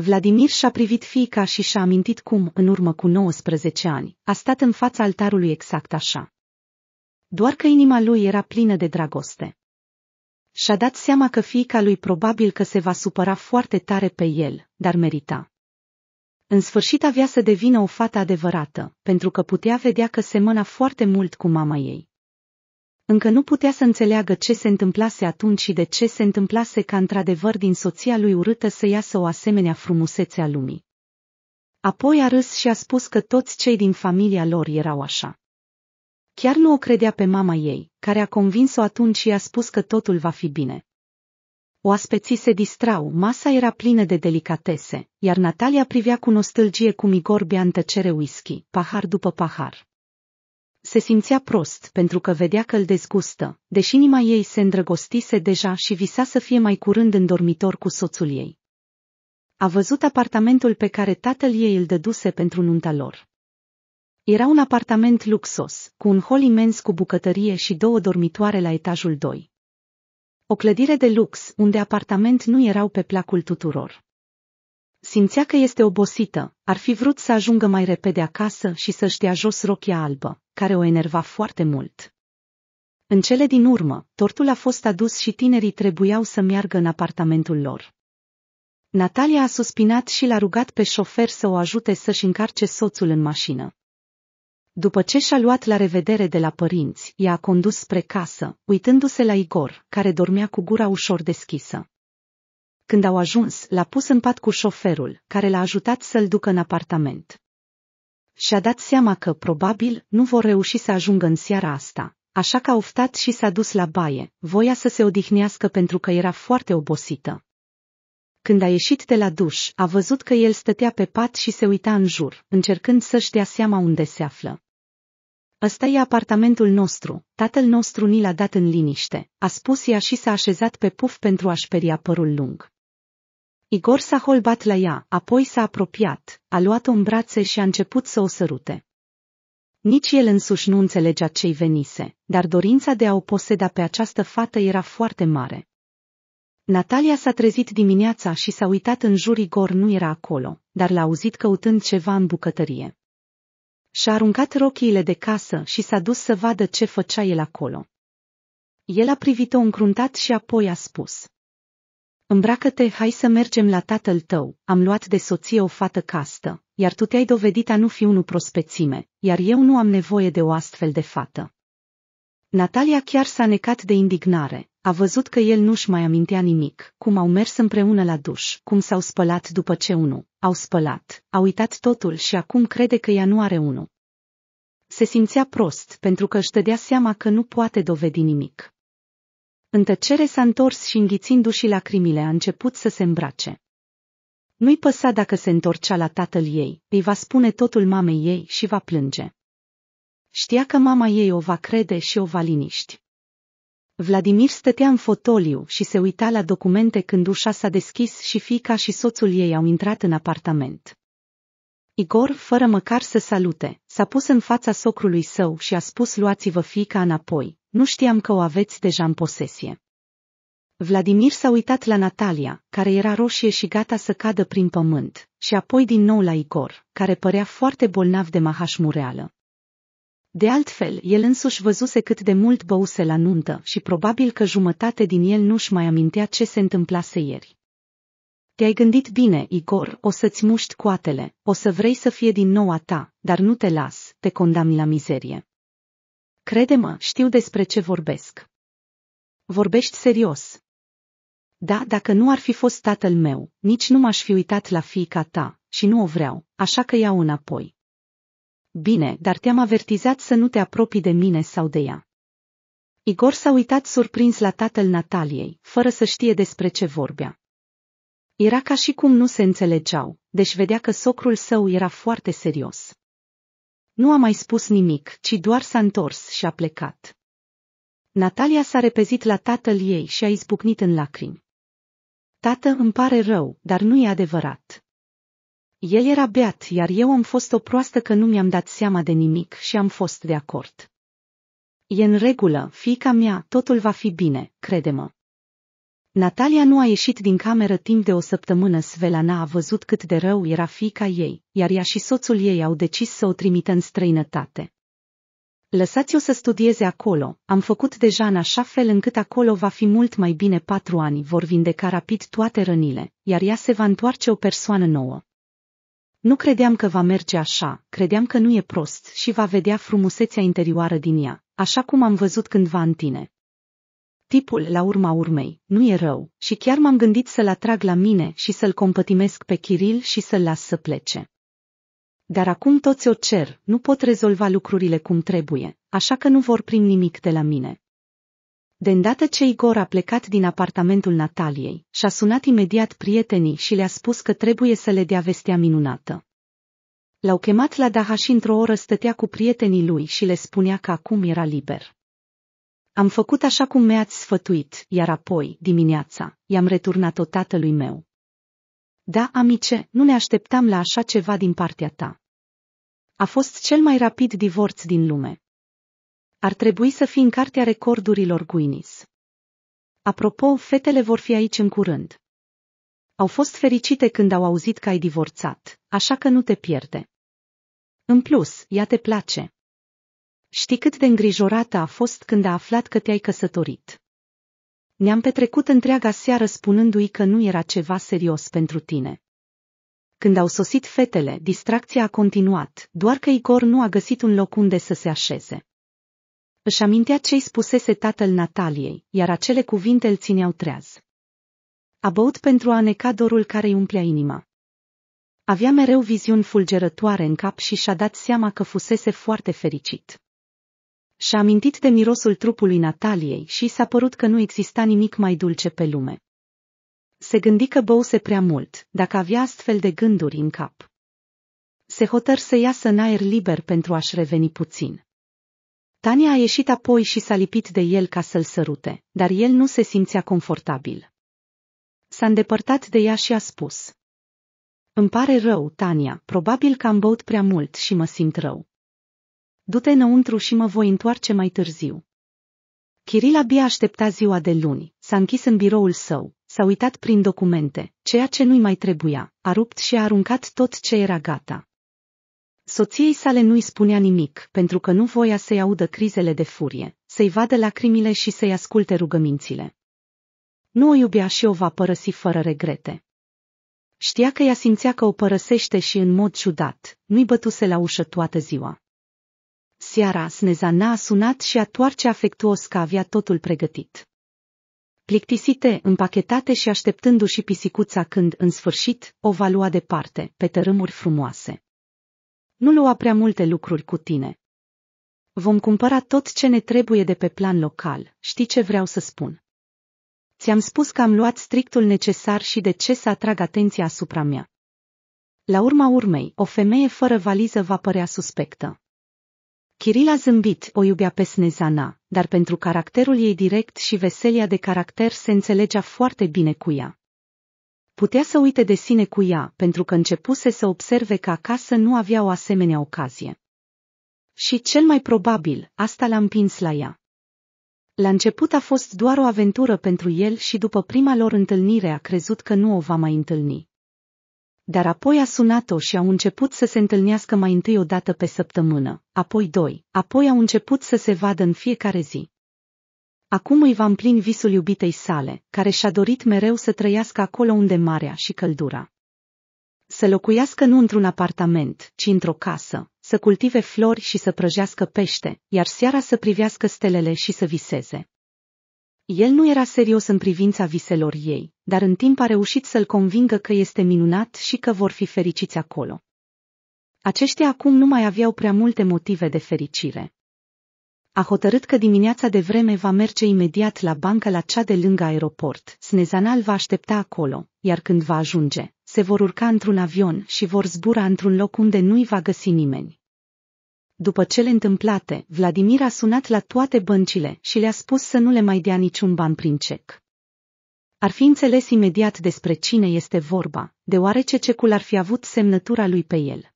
[SPEAKER 1] Vladimir și-a privit fiica și și-a amintit cum, în urmă cu 19 ani, a stat în fața altarului exact așa. Doar că inima lui era plină de dragoste. Și-a dat seama că fiica lui probabil că se va supăra foarte tare pe el, dar merita. În sfârșit avea să devină o fată adevărată, pentru că putea vedea că semăna foarte mult cu mama ei încă nu putea să înțeleagă ce se întâmplase atunci și de ce se întâmplase ca într-adevăr din soția lui urâtă să iasă o asemenea frumusețe a lumii. Apoi a râs și a spus că toți cei din familia lor erau așa. Chiar nu o credea pe mama ei, care a convins-o atunci și a spus că totul va fi bine. Oaspeții se distrau, masa era plină de delicatese, iar Natalia privea cu nostalgie cum Igor bea în tăcere whisky, pahar după pahar se simțea prost pentru că vedea că îl dezgustă, deși inima ei se îndrăgostise deja și visa să fie mai curând în dormitor cu soțul ei. A văzut apartamentul pe care tatăl ei îl dăduse pentru nunta lor. Era un apartament luxos, cu un hol imens cu bucătărie și două dormitoare la etajul 2. O clădire de lux, unde apartament nu erau pe placul tuturor. Simțea că este obosită, ar fi vrut să ajungă mai repede acasă și să-și dea jos rochia albă, care o enerva foarte mult. În cele din urmă, tortul a fost adus și tinerii trebuiau să meargă în apartamentul lor. Natalia a suspinat și l-a rugat pe șofer să o ajute să-și încarce soțul în mașină. După ce și-a luat la revedere de la părinți, i a condus spre casă, uitându-se la Igor, care dormea cu gura ușor deschisă. Când au ajuns, l-a pus în pat cu șoferul, care l-a ajutat să-l ducă în apartament. Și-a dat seama că, probabil, nu vor reuși să ajungă în seara asta, așa că a oftat și s-a dus la baie, voia să se odihnească pentru că era foarte obosită. Când a ieșit de la duș, a văzut că el stătea pe pat și se uita în jur, încercând să-și dea seama unde se află. Ăsta e apartamentul nostru, tatăl nostru ni l-a dat în liniște, a spus ea și s-a așezat pe puf pentru a-și peria părul lung. Igor s-a holbat la ea, apoi s-a apropiat, a luat-o în brațe și a început să o sărute. Nici el însuși nu înțelegea ce-i venise, dar dorința de a o poseda pe această fată era foarte mare. Natalia s-a trezit dimineața și s-a uitat în jur Igor nu era acolo, dar l-a auzit căutând ceva în bucătărie. Și-a aruncat rochiile de casă și s-a dus să vadă ce făcea el acolo. El a privit-o încruntat și apoi a spus. Îmbracă-te, hai să mergem la tatăl tău, am luat de soție o fată castă, iar tu te-ai dovedit a nu fi unu prospețime, iar eu nu am nevoie de o astfel de fată. Natalia chiar s-a necat de indignare, a văzut că el nu-și mai amintea nimic, cum au mers împreună la duș, cum s-au spălat după ce unu, au spălat, au uitat totul și acum crede că ea nu are unu. Se simțea prost pentru că își dădea seama că nu poate dovedi nimic. În tăcere s-a întors și înghițindu-și lacrimile a început să se îmbrace. Nu-i păsa dacă se întorcea la tatăl ei, îi va spune totul mamei ei și va plânge. Știa că mama ei o va crede și o va liniști. Vladimir stătea în fotoliu și se uita la documente când ușa s-a deschis și fica și soțul ei au intrat în apartament. Igor, fără măcar să salute, s-a pus în fața socrului său și a spus luați-vă fica înapoi, nu știam că o aveți deja în posesie. Vladimir s-a uitat la Natalia, care era roșie și gata să cadă prin pământ, și apoi din nou la Igor, care părea foarte bolnav de mahașmureală. De altfel, el însuși văzuse cât de mult băuse la nuntă și probabil că jumătate din el nu-și mai amintea ce se întâmplase ieri. Te-ai gândit bine, Igor, o să-ți muști coatele, o să vrei să fie din nou a ta, dar nu te las, te condamni la mizerie. Crede-mă, știu despre ce vorbesc. Vorbești serios. Da, dacă nu ar fi fost tatăl meu, nici nu m-aș fi uitat la fiica ta, și nu o vreau, așa că iau înapoi. Bine, dar te-am avertizat să nu te apropii de mine sau de ea. Igor s-a uitat surprins la tatăl Nataliei, fără să știe despre ce vorbea. Era ca și cum nu se înțelegeau, deci vedea că socrul său era foarte serios. Nu a mai spus nimic, ci doar s-a întors și a plecat. Natalia s-a repezit la tatăl ei și a izbucnit în lacrimi. Tată, îmi pare rău, dar nu e adevărat. El era beat, iar eu am fost o proastă că nu mi-am dat seama de nimic și am fost de acord. E în regulă, fiica mea, totul va fi bine, crede-mă. Natalia nu a ieșit din cameră timp de o săptămână. Svelana a văzut cât de rău era fica ei, iar ea și soțul ei au decis să o trimită în străinătate. Lăsați-o să studieze acolo, am făcut deja în așa fel încât acolo va fi mult mai bine patru ani, vor vindeca rapid toate rănile, iar ea se va întoarce o persoană nouă. Nu credeam că va merge așa, credeam că nu e prost și va vedea frumusețea interioară din ea, așa cum am văzut cândva în tine, Tipul, la urma urmei, nu e rău și chiar m-am gândit să-l atrag la mine și să-l compătimesc pe Chiril și să-l las să plece. Dar acum toți o cer, nu pot rezolva lucrurile cum trebuie, așa că nu vor primi nimic de la mine. De îndată ce Igor a plecat din apartamentul Nataliei, și-a sunat imediat prietenii și le-a spus că trebuie să le dea vestea minunată. L-au chemat la Daha și într-o oră stătea cu prietenii lui și le spunea că acum era liber. Am făcut așa cum mi-ați sfătuit, iar apoi, dimineața, i-am returnat-o tatălui meu. Da, amice, nu ne așteptam la așa ceva din partea ta. A fost cel mai rapid divorț din lume. Ar trebui să fii în cartea recordurilor Guinness. Apropo, fetele vor fi aici în curând. Au fost fericite când au auzit că ai divorțat, așa că nu te pierde. În plus, ea te place. Știi cât de îngrijorată a fost când a aflat că te-ai căsătorit. Ne-am petrecut întreaga seară spunându-i că nu era ceva serios pentru tine. Când au sosit fetele, distracția a continuat, doar că Igor nu a găsit un loc unde să se așeze. Își amintea ce-i spusese tatăl Nataliei, iar acele cuvinte îl țineau treaz. A băut pentru a aneca dorul care îi umplea inima. Avea mereu viziuni fulgerătoare în cap și și-a dat seama că fusese foarte fericit. Și-a amintit de mirosul trupului Nataliei și s-a părut că nu exista nimic mai dulce pe lume. Se gândi că băuse prea mult, dacă avea astfel de gânduri în cap. Se hotăr să iasă în aer liber pentru a-și reveni puțin. Tania a ieșit apoi și s-a lipit de el ca să-l sărute, dar el nu se simțea confortabil. S-a îndepărtat de ea și a spus. Îmi pare rău, Tania, probabil că am băut prea mult și mă simt rău du-te înăuntru și mă voi întoarce mai târziu. Kiril abia aștepta ziua de luni, s-a închis în biroul său, s-a uitat prin documente, ceea ce nu-i mai trebuia, a rupt și a aruncat tot ce era gata. Soției sale nu-i spunea nimic, pentru că nu voia să-i audă crizele de furie, să-i vadă lacrimile și să-i asculte rugămințile. Nu o iubea și o va părăsi fără regrete. Știa că ea simțea că o părăsește și în mod ciudat, nu-i bătuse la ușă toată ziua seara Snezana a sunat și a toarce afectuos că avea totul pregătit. Plictisite, împachetate și așteptându-și pisicuța când, în sfârșit, o va lua departe, pe tărâmuri frumoase. Nu lua prea multe lucruri cu tine. Vom cumpăra tot ce ne trebuie de pe plan local, știi ce vreau să spun. Ți-am spus că am luat strictul necesar și de ce să atrag atenția asupra mea. La urma urmei, o femeie fără valiză va părea suspectă. Kirila zâmbit, o iubea pe Snezana, dar pentru caracterul ei direct și veselia de caracter se înțelegea foarte bine cu ea. Putea să uite de sine cu ea, pentru că începuse să observe că acasă nu avea o asemenea ocazie. Și cel mai probabil, asta l-a împins la ea. La început a fost doar o aventură pentru el și după prima lor întâlnire a crezut că nu o va mai întâlni dar apoi a sunat-o și au început să se întâlnească mai întâi o dată pe săptămână, apoi doi, apoi au început să se vadă în fiecare zi. Acum îi va împlini visul iubitei sale, care și-a dorit mereu să trăiască acolo unde marea și căldura. Să locuiască nu într-un apartament, ci într-o casă, să cultive flori și să prăjească pește, iar seara să privească stelele și să viseze. El nu era serios în privința viselor ei, dar în timp a reușit să-l convingă că este minunat și că vor fi fericiți acolo. Aceștia acum nu mai aveau prea multe motive de fericire. A hotărât că dimineața de vreme va merge imediat la banca la cea de lângă aeroport. Snezanal va aștepta acolo, iar când va ajunge, se vor urca într-un avion și vor zbura într-un loc unde nu-i va găsi nimeni. După cele întâmplate, Vladimir a sunat la toate băncile și le-a spus să nu le mai dea niciun ban prin cec. Ar fi înțeles imediat despre cine este vorba, deoarece cecul ar fi avut semnătura lui pe el.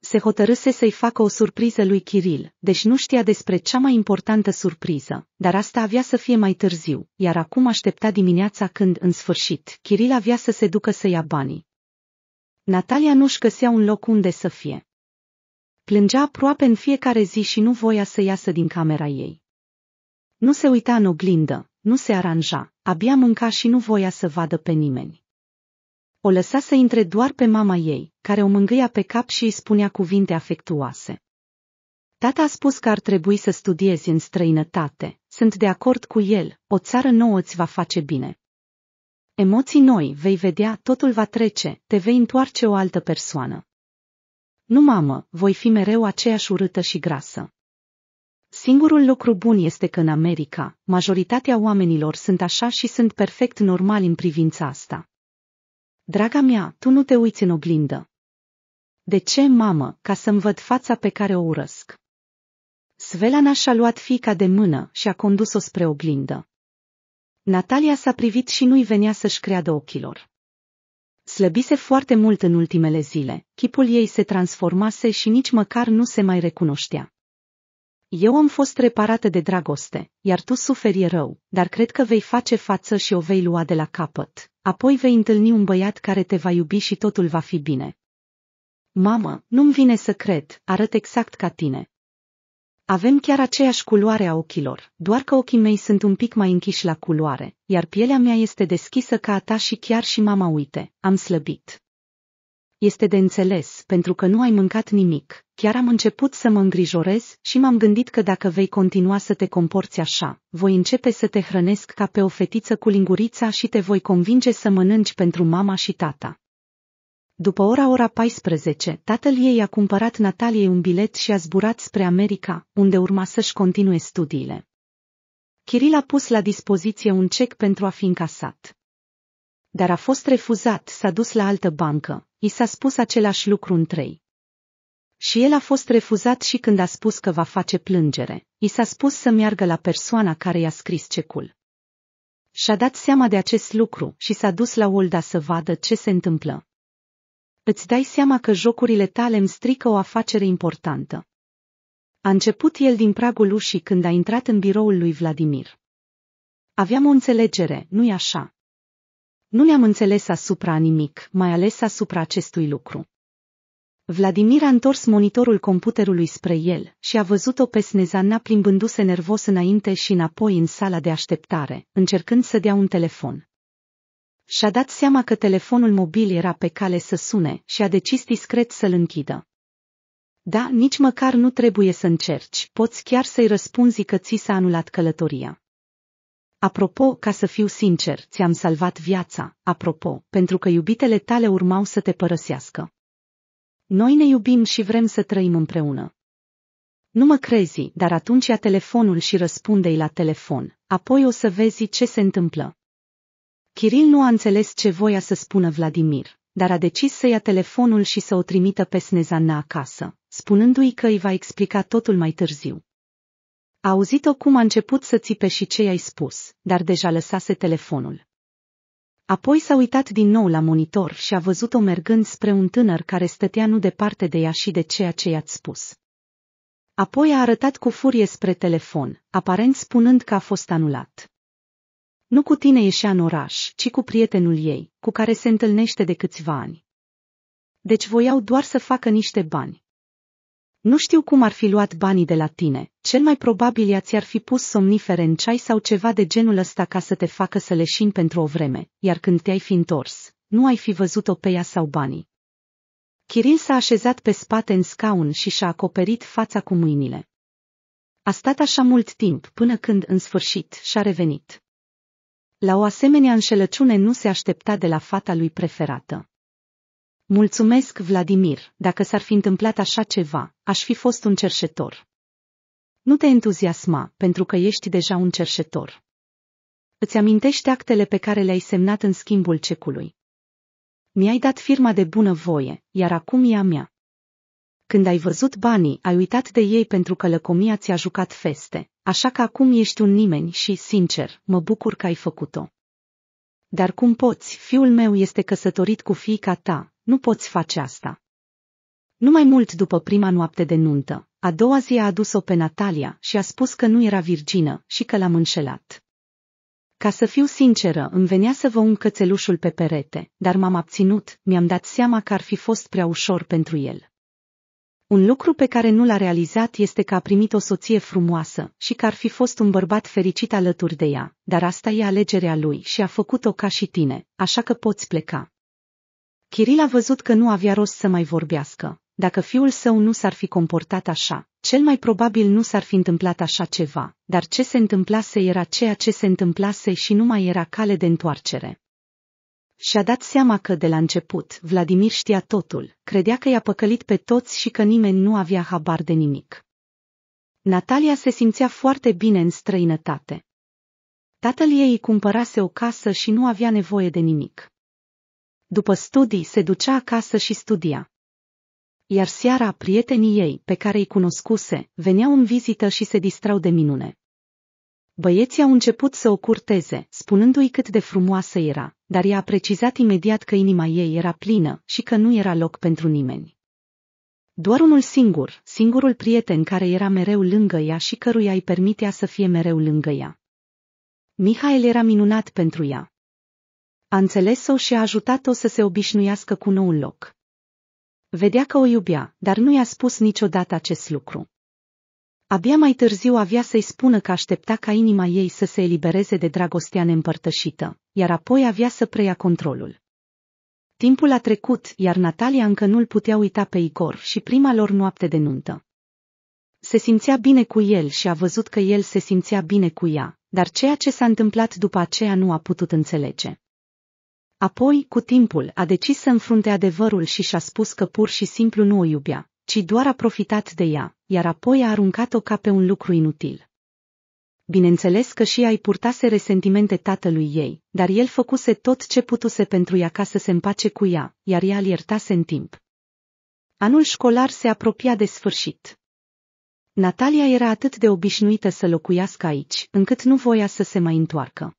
[SPEAKER 1] Se hotărâse să-i facă o surpriză lui Kiril, deci nu știa despre cea mai importantă surpriză, dar asta avea să fie mai târziu, iar acum aștepta dimineața când, în sfârșit, Kiril avea să se ducă să ia banii. Natalia nu-și găsea un loc unde să fie. Plângea aproape în fiecare zi și nu voia să iasă din camera ei. Nu se uita în oglindă, nu se aranja, abia mânca și nu voia să vadă pe nimeni. O lăsa să intre doar pe mama ei, care o mângâia pe cap și îi spunea cuvinte afectuoase. Tata a spus că ar trebui să studiezi în străinătate, sunt de acord cu el, o țară nouă îți va face bine. Emoții noi, vei vedea, totul va trece, te vei întoarce o altă persoană. Nu mamă, voi fi mereu aceeași urâtă și grasă. Singurul lucru bun este că în America, majoritatea oamenilor sunt așa și sunt perfect normali în privința asta. Draga mea, tu nu te uiți în oglindă. De ce, mamă, ca să-mi văd fața pe care o urăsc? Svelana și-a luat fica de mână și a condus-o spre oglindă. Natalia s-a privit și nu-i venea să-și creadă ochilor. Slăbise foarte mult în ultimele zile, chipul ei se transformase și nici măcar nu se mai recunoștea. Eu am fost reparată de dragoste, iar tu suferi rău, dar cred că vei face față și o vei lua de la capăt. Apoi vei întâlni un băiat care te va iubi și totul va fi bine. Mamă, nu-mi vine să cred, arăt exact ca tine. Avem chiar aceeași culoare a ochilor, doar că ochii mei sunt un pic mai închiși la culoare, iar pielea mea este deschisă ca a ta și chiar și mama uite, am slăbit. Este de înțeles, pentru că nu ai mâncat nimic. Chiar am început să mă îngrijorez și m-am gândit că dacă vei continua să te comporți așa, voi începe să te hrănesc ca pe o fetiță cu lingurița și te voi convinge să mănânci pentru mama și tata. După ora ora 14, tatăl ei a cumpărat Nataliei un bilet și a zburat spre America, unde urma să-și continue studiile. Kiril a pus la dispoziție un cec pentru a fi încasat dar a fost refuzat, s-a dus la altă bancă, i s-a spus același lucru în trei. Și el a fost refuzat și când a spus că va face plângere, i s-a spus să meargă la persoana care i-a scris cecul. Și-a dat seama de acest lucru și s-a dus la Olda să vadă ce se întâmplă. Îți dai seama că jocurile tale îmi strică o afacere importantă. A început el din pragul ușii când a intrat în biroul lui Vladimir. Aveam o înțelegere, nu-i așa? Nu ne am înțeles asupra nimic, mai ales asupra acestui lucru. Vladimir a întors monitorul computerului spre el și a văzut-o pe Snezana plimbându-se nervos înainte și înapoi în sala de așteptare, încercând să dea un telefon. Și-a dat seama că telefonul mobil era pe cale să sune și a decis discret să-l închidă. Da, nici măcar nu trebuie să încerci, poți chiar să-i răspunzi că ți s-a anulat călătoria. Apropo, ca să fiu sincer, ți-am salvat viața, apropo, pentru că iubitele tale urmau să te părăsească. Noi ne iubim și vrem să trăim împreună. Nu mă crezi, dar atunci ia telefonul și răspunde-i la telefon, apoi o să vezi ce se întâmplă. Kiril nu a înțeles ce voia să spună Vladimir, dar a decis să ia telefonul și să o trimită pe Snezana acasă, spunându-i că îi va explica totul mai târziu. A auzit-o cum a început să țipe și ce i-ai spus, dar deja lăsase telefonul. Apoi s-a uitat din nou la monitor și a văzut-o mergând spre un tânăr care stătea nu departe de ea și de ceea ce i-ați spus. Apoi a arătat cu furie spre telefon, aparent spunând că a fost anulat. Nu cu tine ieșea în oraș, ci cu prietenul ei, cu care se întâlnește de câțiva ani. Deci voiau doar să facă niște bani. Nu știu cum ar fi luat banii de la tine, cel mai probabil ea ți-ar fi pus somnifere în ceai sau ceva de genul ăsta ca să te facă să leșini pentru o vreme, iar când te-ai fi întors, nu ai fi văzut-o pe ea sau banii. Kiril s-a așezat pe spate în scaun și și-a acoperit fața cu mâinile. A stat așa mult timp până când, în sfârșit, și-a revenit. La o asemenea înșelăciune nu se aștepta de la fata lui preferată. Mulțumesc, Vladimir, dacă s-ar fi întâmplat așa ceva, aș fi fost un cerșetor. Nu te entuziasma, pentru că ești deja un cerșetor. Îți amintești actele pe care le-ai semnat în schimbul cecului. Mi-ai dat firma de bună voie, iar acum e a mea. Când ai văzut banii, ai uitat de ei pentru că lăcomia ți-a jucat feste, așa că acum ești un nimeni și, sincer, mă bucur că ai făcut-o. Dar cum poți, fiul meu este căsătorit cu fiica ta, nu poți face asta. Nu mai mult după prima noapte de nuntă, a doua zi a adus-o pe Natalia și a spus că nu era virgină și că l-am înșelat. Ca să fiu sinceră, îmi venea să vă un cățelușul pe perete, dar m-am abținut, mi-am dat seama că ar fi fost prea ușor pentru el. Un lucru pe care nu l-a realizat este că a primit o soție frumoasă și că ar fi fost un bărbat fericit alături de ea, dar asta e alegerea lui și a făcut-o ca și tine, așa că poți pleca. Kiril a văzut că nu avea rost să mai vorbească. Dacă fiul său nu s-ar fi comportat așa, cel mai probabil nu s-ar fi întâmplat așa ceva, dar ce se întâmplase era ceea ce se întâmplase și nu mai era cale de întoarcere. Și-a dat seama că de la început Vladimir știa totul, credea că i-a păcălit pe toți și că nimeni nu avea habar de nimic. Natalia se simțea foarte bine în străinătate. Tatăl ei cumpărase o casă și nu avea nevoie de nimic. După studii se ducea acasă și studia. Iar seara prietenii ei, pe care îi cunoscuse, veneau în vizită și se distrau de minune. Băieții au început să o curteze, spunându-i cât de frumoasă era, dar ea a precizat imediat că inima ei era plină și că nu era loc pentru nimeni. Doar unul singur, singurul prieten care era mereu lângă ea și căruia îi permitea să fie mereu lângă ea. Mihail era minunat pentru ea. A înțeles-o și a ajutat-o să se obișnuiască cu noul loc. Vedea că o iubea, dar nu i-a spus niciodată acest lucru. Abia mai târziu avea să-i spună că aștepta ca inima ei să se elibereze de dragostea neîmpărtășită, iar apoi avea să preia controlul. Timpul a trecut, iar Natalia încă nu-l putea uita pe Igor și prima lor noapte de nuntă. Se simțea bine cu el și a văzut că el se simțea bine cu ea, dar ceea ce s-a întâmplat după aceea nu a putut înțelege. Apoi, cu timpul, a decis să înfrunte adevărul și și-a spus că pur și simplu nu o iubea, ci doar a profitat de ea, iar apoi a aruncat-o ca pe un lucru inutil. Bineînțeles că și ea îi purtase resentimente tatălui ei, dar el făcuse tot ce putuse pentru ea ca să se împace cu ea, iar ea îl iertase în timp. Anul școlar se apropia de sfârșit. Natalia era atât de obișnuită să locuiască aici, încât nu voia să se mai întoarcă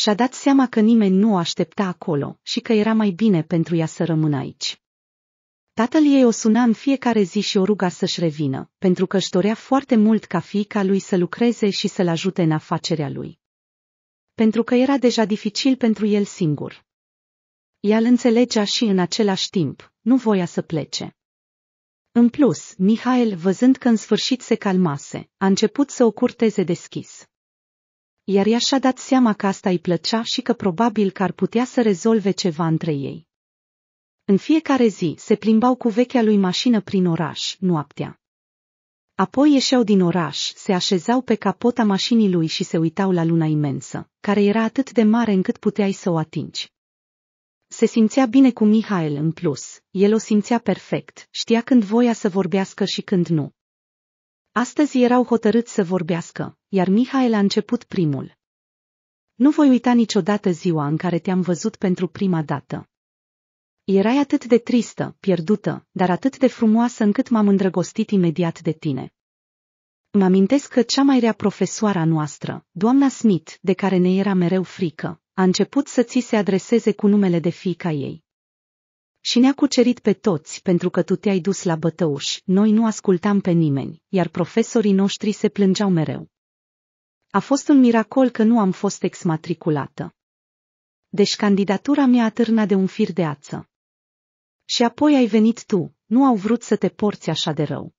[SPEAKER 1] și-a dat seama că nimeni nu o aștepta acolo și că era mai bine pentru ea să rămână aici. Tatăl ei o suna în fiecare zi și o ruga să-și revină, pentru că își dorea foarte mult ca fiica lui să lucreze și să-l ajute în afacerea lui. Pentru că era deja dificil pentru el singur. Ea îl înțelegea și în același timp, nu voia să plece. În plus, Mihail, văzând că în sfârșit se calmase, a început să o curteze deschis iar ea și-a dat seama că asta îi plăcea și că probabil că ar putea să rezolve ceva între ei. În fiecare zi se plimbau cu vechea lui mașină prin oraș, noaptea. Apoi ieșeau din oraș, se așezau pe capota mașinii lui și se uitau la luna imensă, care era atât de mare încât puteai să o atingi. Se simțea bine cu Mihail în plus, el o simțea perfect, știa când voia să vorbească și când nu, Astăzi erau hotărâți să vorbească, iar Mihail a început primul. Nu voi uita niciodată ziua în care te-am văzut pentru prima dată. Erai atât de tristă, pierdută, dar atât de frumoasă încât m-am îndrăgostit imediat de tine. Mă amintesc că cea mai rea profesoara noastră, doamna Smith, de care ne era mereu frică, a început să ți se adreseze cu numele de fiica ei și ne-a cucerit pe toți pentru că tu te-ai dus la bătăuși, noi nu ascultam pe nimeni, iar profesorii noștri se plângeau mereu. A fost un miracol că nu am fost exmatriculată. Deci candidatura mea atârna de un fir de ață. Și apoi ai venit tu, nu au vrut să te porți așa de rău.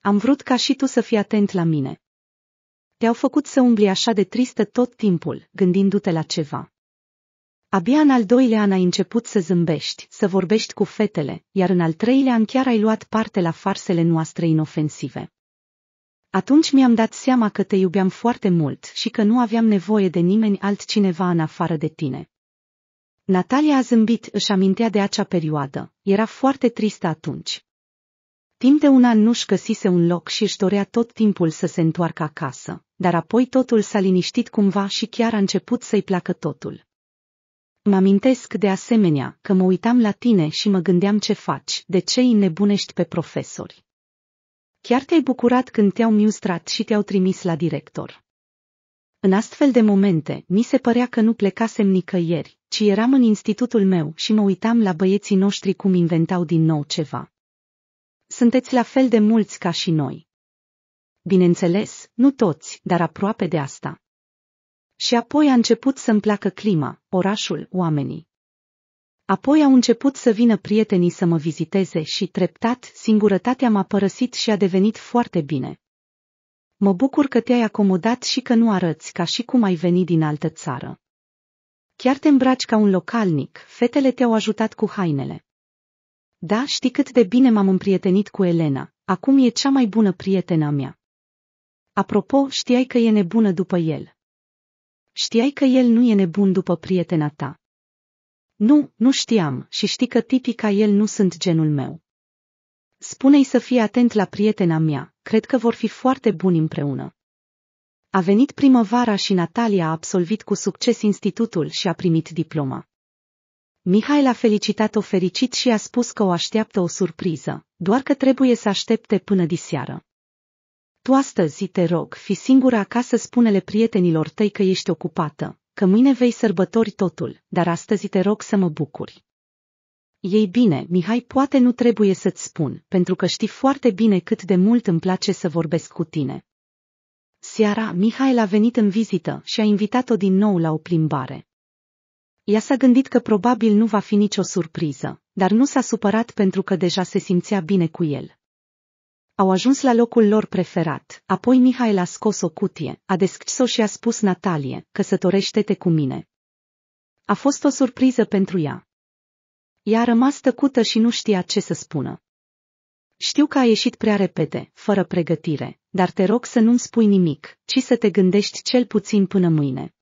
[SPEAKER 1] Am vrut ca și tu să fii atent la mine. Te-au făcut să umbli așa de tristă tot timpul, gândindu-te la ceva. Abia în al doilea an ai început să zâmbești, să vorbești cu fetele, iar în al treilea an chiar ai luat parte la farsele noastre inofensive. Atunci mi-am dat seama că te iubeam foarte mult și că nu aveam nevoie de nimeni altcineva în afară de tine. Natalia a zâmbit, își amintea de acea perioadă, era foarte tristă atunci. Timp de un an nu-și găsise un loc și își dorea tot timpul să se întoarcă acasă, dar apoi totul s-a liniștit cumva și chiar a început să-i placă totul. Mă amintesc de asemenea că mă uitam la tine și mă gândeam ce faci, de ce îi nebunești pe profesori. Chiar te-ai bucurat când te-au miustrat și te-au trimis la director. În astfel de momente, mi se părea că nu plecasem nicăieri, ci eram în institutul meu și mă uitam la băieții noștri cum inventau din nou ceva. Sunteți la fel de mulți ca și noi. Bineînțeles, nu toți, dar aproape de asta. Și apoi a început să-mi placă clima, orașul, oamenii. Apoi au început să vină prietenii să mă viziteze și, treptat, singurătatea m-a părăsit și a devenit foarte bine. Mă bucur că te-ai acomodat și că nu arăți ca și cum ai venit din altă țară. Chiar te îmbraci ca un localnic, fetele te-au ajutat cu hainele. Da, știi cât de bine m-am împrietenit cu Elena, acum e cea mai bună prietena mea. Apropo, știai că e nebună după el, Știai că el nu e nebun după prietena ta. Nu, nu știam și știi că tipii ca el nu sunt genul meu. Spune-i să fie atent la prietena mea, cred că vor fi foarte buni împreună. A venit primăvara și Natalia a absolvit cu succes institutul și a primit diploma. Mihai a felicitat-o fericit și a spus că o așteaptă o surpriză, doar că trebuie să aștepte până diseară. Tu astăzi, te rog, fi singură acasă, spune-le prietenilor tăi că ești ocupată, că mâine vei sărbători totul, dar astăzi te rog să mă bucuri. Ei bine, Mihai, poate nu trebuie să-ți spun, pentru că știi foarte bine cât de mult îmi place să vorbesc cu tine. Seara, Mihai a venit în vizită și a invitat-o din nou la o plimbare. Ea s-a gândit că probabil nu va fi nicio surpriză, dar nu s-a supărat pentru că deja se simțea bine cu el. Au ajuns la locul lor preferat, apoi Mihai a scos o cutie, a deschis-o și a spus Natalie, căsătorește-te cu mine. A fost o surpriză pentru ea. Ea a rămas tăcută și nu știa ce să spună. Știu că a ieșit prea repede, fără pregătire, dar te rog să nu-mi spui nimic, ci să te gândești cel puțin până mâine.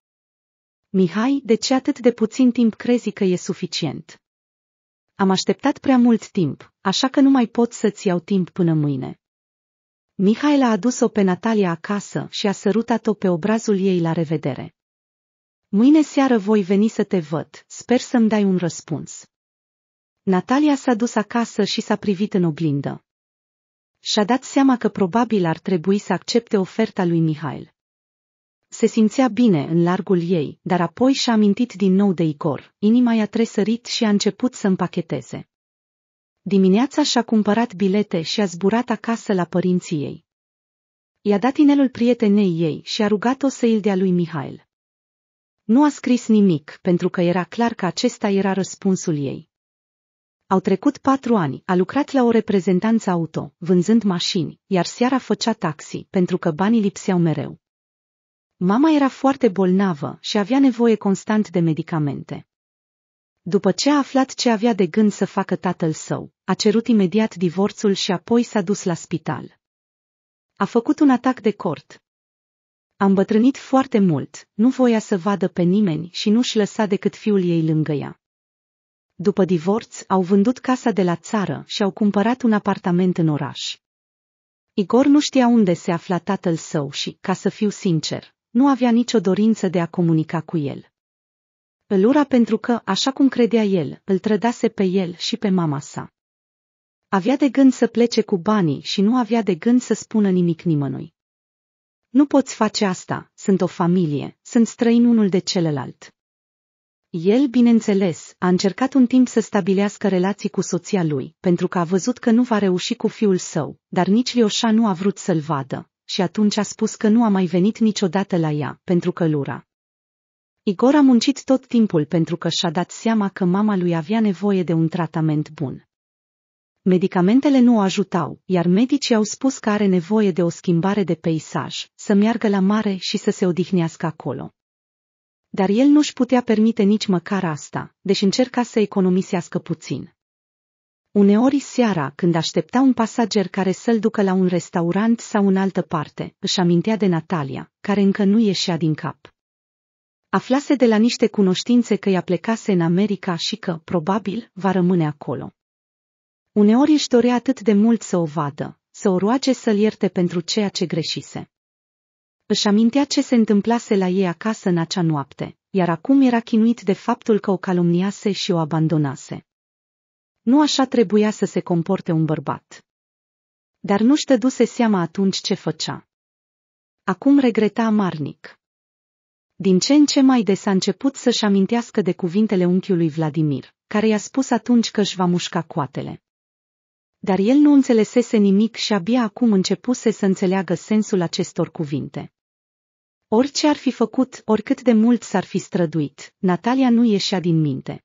[SPEAKER 1] Mihai, de ce atât de puțin timp crezi că e suficient? Am așteptat prea mult timp, așa că nu mai pot să-ți iau timp până mâine. Mihail a adus-o pe Natalia acasă și a sărutat-o pe obrazul ei la revedere. Mâine seară voi veni să te văd, sper să-mi dai un răspuns. Natalia s-a dus acasă și s-a privit în oglindă. Și-a dat seama că probabil ar trebui să accepte oferta lui Mihail. Se simțea bine în largul ei, dar apoi și-a amintit din nou de Icor, inima i-a tresărit și a început să împacheteze. Dimineața și-a cumpărat bilete și a zburat acasă la părinții ei. I-a dat inelul prietenei ei și a rugat-o să îl dea lui Mihail. Nu a scris nimic, pentru că era clar că acesta era răspunsul ei. Au trecut patru ani, a lucrat la o reprezentanță auto, vânzând mașini, iar seara făcea taxi, pentru că banii lipseau mereu. Mama era foarte bolnavă și avea nevoie constant de medicamente. După ce a aflat ce avea de gând să facă tatăl său, a cerut imediat divorțul și apoi s-a dus la spital. A făcut un atac de cort. A îmbătrânit foarte mult, nu voia să vadă pe nimeni și nu-și lăsa decât fiul ei lângă ea. După divorț, au vândut casa de la țară și au cumpărat un apartament în oraș. Igor nu știa unde se afla tatăl său și, ca să fiu sincer, nu avea nicio dorință de a comunica cu el. Îl ura pentru că, așa cum credea el, îl trădase pe el și pe mama sa. Avea de gând să plece cu banii și nu avea de gând să spună nimic nimănui. Nu poți face asta, sunt o familie, sunt străin unul de celălalt. El, bineînțeles, a încercat un timp să stabilească relații cu soția lui, pentru că a văzut că nu va reuși cu fiul său, dar nici Lioșa nu a vrut să-l vadă, și atunci a spus că nu a mai venit niciodată la ea, pentru că Lura. Igor a muncit tot timpul pentru că și-a dat seama că mama lui avea nevoie de un tratament bun. Medicamentele nu o ajutau, iar medicii au spus că are nevoie de o schimbare de peisaj, să meargă la mare și să se odihnească acolo. Dar el nu-și putea permite nici măcar asta, deși încerca să economisească puțin. Uneori seara, când aștepta un pasager care să-l ducă la un restaurant sau în altă parte, își amintea de Natalia, care încă nu ieșea din cap. Aflase de la niște cunoștințe că i-a plecase în America și că, probabil, va rămâne acolo. Uneori își dorea atât de mult să o vadă, să o roage să-l ierte pentru ceea ce greșise. Își amintea ce se întâmplase la ei acasă în acea noapte, iar acum era chinuit de faptul că o calumniase și o abandonase. Nu așa trebuia să se comporte un bărbat. Dar nu-și dăduse seama atunci ce făcea. Acum regreta amarnic. Din ce în ce mai des a început să-și amintească de cuvintele unchiului Vladimir, care i-a spus atunci că își va mușca coatele. Dar el nu înțelesese nimic și abia acum începuse să înțeleagă sensul acestor cuvinte. Orice ar fi făcut, oricât de mult s-ar fi străduit, Natalia nu ieșea din minte.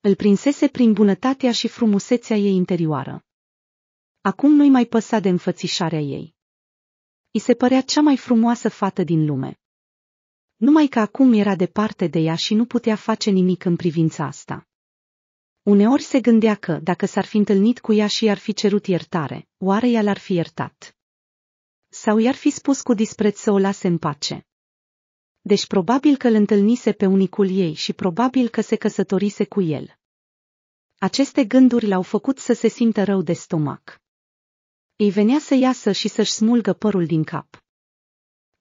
[SPEAKER 1] Îl prinsese prin bunătatea și frumusețea ei interioară. Acum nu-i mai păsa de înfățișarea ei. I se părea cea mai frumoasă fată din lume numai că acum era departe de ea și nu putea face nimic în privința asta. Uneori se gândea că, dacă s-ar fi întâlnit cu ea și i-ar fi cerut iertare, oare ea l-ar fi iertat? Sau i-ar fi spus cu dispreț să o lase în pace? Deci probabil că îl întâlnise pe unicul ei și probabil că se căsătorise cu el. Aceste gânduri l-au făcut să se simtă rău de stomac. Ei venea să iasă și să-și smulgă părul din cap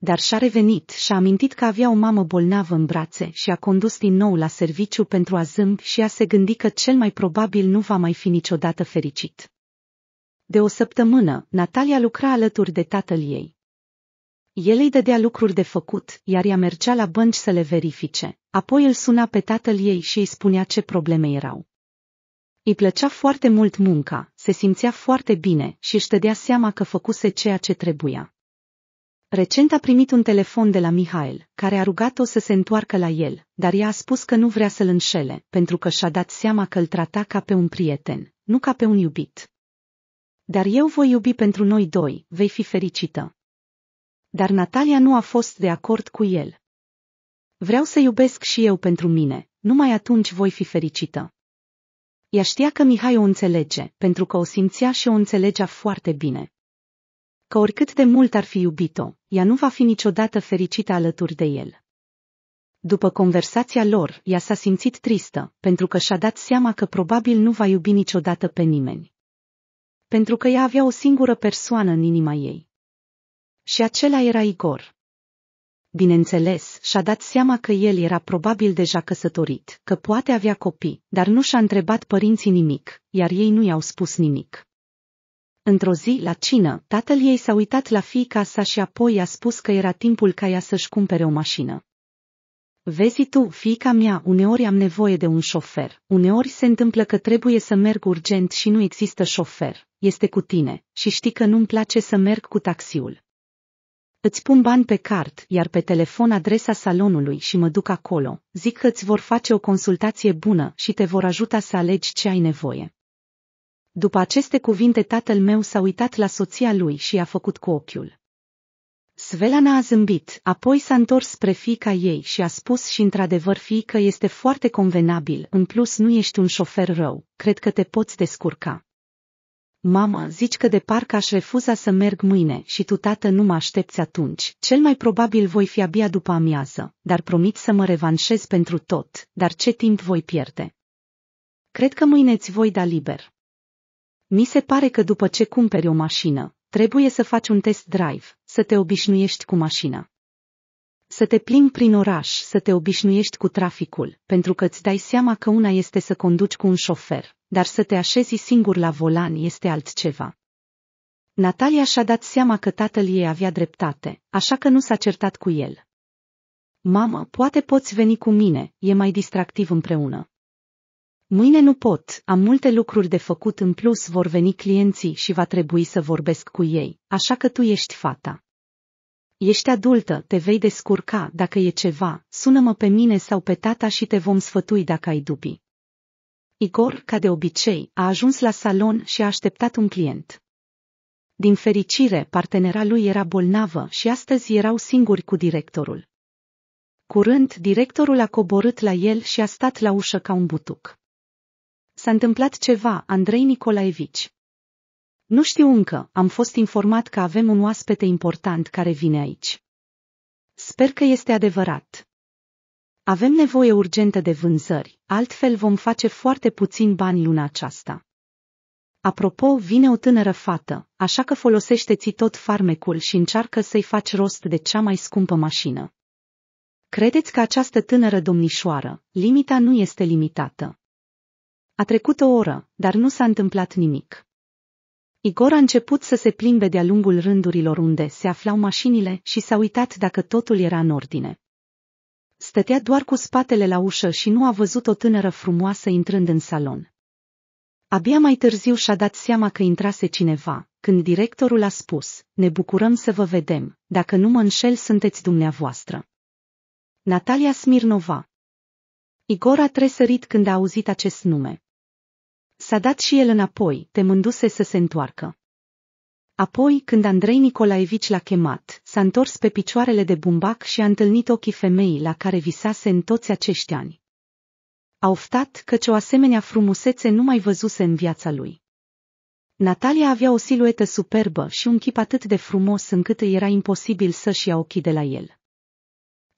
[SPEAKER 1] dar și-a revenit și a amintit că avea o mamă bolnavă în brațe și a condus din nou la serviciu pentru a zâmbi și a se gândi că cel mai probabil nu va mai fi niciodată fericit. De o săptămână, Natalia lucra alături de tatăl ei. El îi dădea lucruri de făcut, iar ea mergea la bănci să le verifice, apoi îl suna pe tatăl ei și îi spunea ce probleme erau. Îi plăcea foarte mult munca, se simțea foarte bine și își dădea seama că făcuse ceea ce trebuia. Recent a primit un telefon de la Mihail, care a rugat-o să se întoarcă la el, dar ea a spus că nu vrea să-l înșele, pentru că și-a dat seama că îl trata ca pe un prieten, nu ca pe un iubit. Dar eu voi iubi pentru noi doi, vei fi fericită. Dar Natalia nu a fost de acord cu el. Vreau să iubesc și eu pentru mine, numai atunci voi fi fericită. Ea știa că Mihai o înțelege, pentru că o simțea și o înțelegea foarte bine că oricât de mult ar fi iubit-o, ea nu va fi niciodată fericită alături de el. După conversația lor, ea s-a simțit tristă, pentru că și-a dat seama că probabil nu va iubi niciodată pe nimeni. Pentru că ea avea o singură persoană în inima ei. Și acela era Igor. Bineînțeles, și-a dat seama că el era probabil deja căsătorit, că poate avea copii, dar nu și-a întrebat părinții nimic, iar ei nu i-au spus nimic. Într-o zi, la cină, tatăl ei s-a uitat la fiica sa și apoi i-a spus că era timpul ca ea să-și cumpere o mașină. Vezi tu, fiica mea, uneori am nevoie de un șofer, uneori se întâmplă că trebuie să merg urgent și nu există șofer, este cu tine, și știi că nu-mi place să merg cu taxiul. Îți pun bani pe card, iar pe telefon adresa salonului și mă duc acolo, zic că îți vor face o consultație bună și te vor ajuta să alegi ce ai nevoie. După aceste cuvinte tatăl meu s-a uitat la soția lui și a făcut cu ochiul. Svelana a zâmbit, apoi s-a întors spre fiica ei și a spus și într-adevăr fiică este foarte convenabil, în plus nu ești un șofer rău, cred că te poți descurca. Mamă, zici că de parcă aș refuza să merg mâine și tu tată nu mă aștepți atunci, cel mai probabil voi fi abia după amiază, dar promit să mă revanșez pentru tot, dar ce timp voi pierde? Cred că mâine îți voi da liber. Mi se pare că după ce cumperi o mașină, trebuie să faci un test drive, să te obișnuiești cu mașina. Să te plimbi prin oraș, să te obișnuiești cu traficul, pentru că îți dai seama că una este să conduci cu un șofer, dar să te așezi singur la volan este altceva. Natalia și-a dat seama că tatăl ei avea dreptate, așa că nu s-a certat cu el. Mamă, poate poți veni cu mine, e mai distractiv împreună. Mâine nu pot, am multe lucruri de făcut în plus vor veni clienții și va trebui să vorbesc cu ei, așa că tu ești fata. Ești adultă, te vei descurca dacă e ceva, sună-mă pe mine sau pe tata și te vom sfătui dacă ai dubii. Igor, ca de obicei, a ajuns la salon și a așteptat un client. Din fericire, partenera lui era bolnavă și astăzi erau singuri cu directorul. Curând, directorul a coborât la el și a stat la ușă ca un butuc. S-a întâmplat ceva, Andrei Nicolaevici. Nu știu încă, am fost informat că avem un oaspete important care vine aici. Sper că este adevărat. Avem nevoie urgentă de vânzări, altfel vom face foarte puțin bani luna aceasta. Apropo, vine o tânără fată, așa că folosește-ți tot farmecul și încearcă să-i faci rost de cea mai scumpă mașină. Credeți că această tânără domnișoară, limita nu este limitată. A trecut o oră, dar nu s-a întâmplat nimic. Igor a început să se plimbe de-a lungul rândurilor unde se aflau mașinile și s-a uitat dacă totul era în ordine. Stătea doar cu spatele la ușă și nu a văzut o tânără frumoasă intrând în salon. Abia mai târziu și-a dat seama că intrase cineva, când directorul a spus, ne bucurăm să vă vedem, dacă nu mă înșel sunteți dumneavoastră. Natalia Smirnova, Igor a tresărit când a auzit acest nume. S-a dat și el înapoi, temându-se să se întoarcă. Apoi, când Andrei Nicolaevici l-a chemat, s-a întors pe picioarele de bumbac și a întâlnit ochii femeii la care visase în toți acești ani. A oftat căci o asemenea frumusețe nu mai văzuse în viața lui. Natalia avea o siluetă superbă și un chip atât de frumos încât îi era imposibil să-și ia ochii de la el.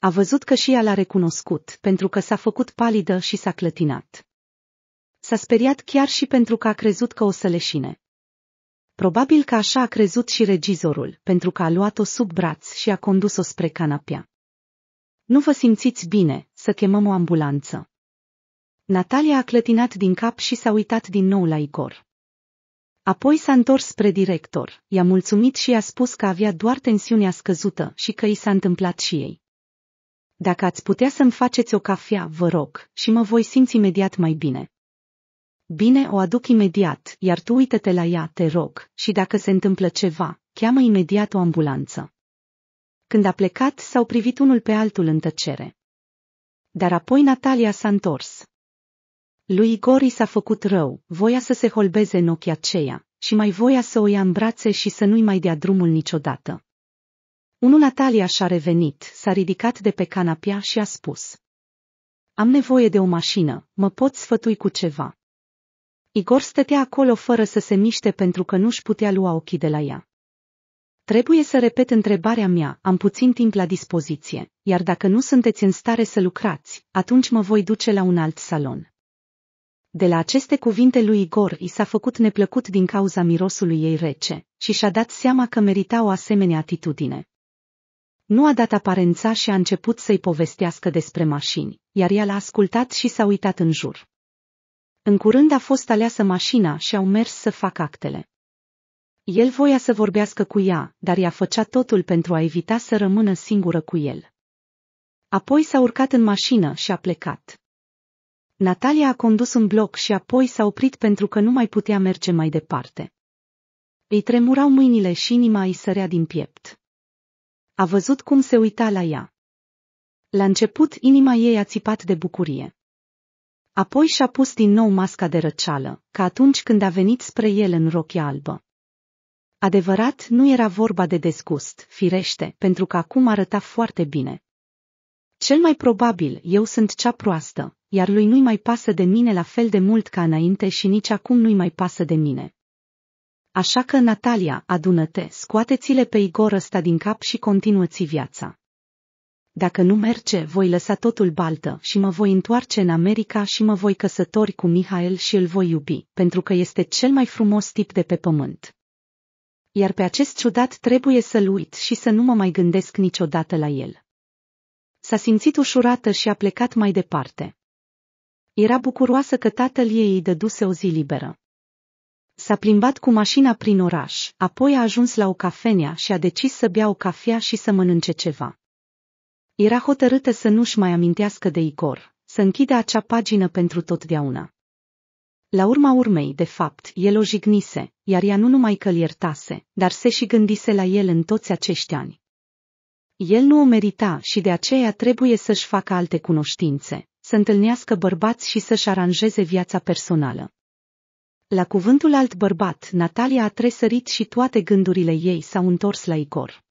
[SPEAKER 1] A văzut că și ea l-a recunoscut, pentru că s-a făcut palidă și s-a clătinat. S-a speriat chiar și pentru că a crezut că o să leșine. Probabil că așa a crezut și regizorul, pentru că a luat-o sub braț și a condus-o spre canapea. Nu vă simțiți bine, să chemăm o ambulanță. Natalia a clătinat din cap și s-a uitat din nou la Igor. Apoi s-a întors spre director, i-a mulțumit și i-a spus că avea doar tensiunea scăzută și că i s-a întâmplat și ei. Dacă ați putea să-mi faceți o cafea, vă rog, și mă voi simți imediat mai bine. Bine, o aduc imediat, iar tu uită-te la ea, te rog, și dacă se întâmplă ceva, cheamă imediat o ambulanță. Când a plecat, s-au privit unul pe altul în tăcere. Dar apoi Natalia s-a întors. Lui Igor s-a făcut rău, voia să se holbeze în ochii aceia și mai voia să o ia în brațe și să nu-i mai dea drumul niciodată. Unul Natalia și-a revenit, s-a ridicat de pe canapea și a spus. Am nevoie de o mașină, mă pot sfătui cu ceva. Igor stătea acolo fără să se miște pentru că nu-și putea lua ochii de la ea. Trebuie să repet întrebarea mea, am puțin timp la dispoziție, iar dacă nu sunteți în stare să lucrați, atunci mă voi duce la un alt salon. De la aceste cuvinte lui Igor i s-a făcut neplăcut din cauza mirosului ei rece și și-a dat seama că merita o asemenea atitudine. Nu a dat aparența și a început să-i povestească despre mașini, iar el a ascultat și s-a uitat în jur. În curând a fost aleasă mașina și au mers să facă actele. El voia să vorbească cu ea, dar ea făcea totul pentru a evita să rămână singură cu el. Apoi s-a urcat în mașină și a plecat. Natalia a condus un bloc și apoi s-a oprit pentru că nu mai putea merge mai departe. Îi tremurau mâinile și inima îi sărea din piept. A văzut cum se uita la ea. La început inima ei a țipat de bucurie. Apoi și-a pus din nou masca de răceală, ca atunci când a venit spre el în rochie albă. Adevărat, nu era vorba de desgust, firește, pentru că acum arăta foarte bine. Cel mai probabil, eu sunt cea proastă, iar lui nu-i mai pasă de mine la fel de mult ca înainte și nici acum nu-i mai pasă de mine. Așa că, Natalia, adună-te, scoateți-le pe Igor ăsta din cap și continuă-ți viața. Dacă nu merge, voi lăsa totul baltă și mă voi întoarce în America și mă voi căsători cu Mihail și îl voi iubi, pentru că este cel mai frumos tip de pe pământ. Iar pe acest ciudat trebuie să-l uit și să nu mă mai gândesc niciodată la el. S-a simțit ușurată și a plecat mai departe. Era bucuroasă că tatăl ei îi dăduse o zi liberă. S-a plimbat cu mașina prin oraș, apoi a ajuns la o cafenea și a decis să bea o cafea și să mănânce ceva. Era hotărâtă să nu-și mai amintească de Igor, să închide acea pagină pentru totdeauna. La urma urmei, de fapt, el o jignise, iar ea nu numai că-l iertase, dar se și gândise la el în toți acești ani. El nu o merita și de aceea trebuie să-și facă alte cunoștințe, să întâlnească bărbați și să-și aranjeze viața personală. La cuvântul alt bărbat, Natalia a tresărit și toate gândurile ei s-au întors la Igor.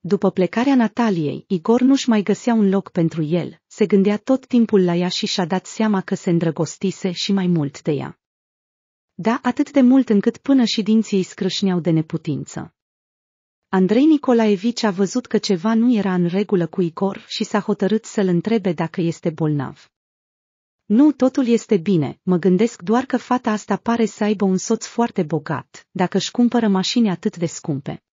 [SPEAKER 1] După plecarea Nataliei, Igor nu-și mai găsea un loc pentru el, se gândea tot timpul la ea și și-a dat seama că se îndrăgostise și mai mult de ea. Da, atât de mult încât până și dinții îi scrâșneau de neputință. Andrei Nicolaevici a văzut că ceva nu era în regulă cu Igor și s-a hotărât să-l întrebe dacă este bolnav. Nu totul este bine, mă gândesc doar că fata asta pare să aibă un soț foarte bogat, dacă își cumpără mașini atât de scumpe.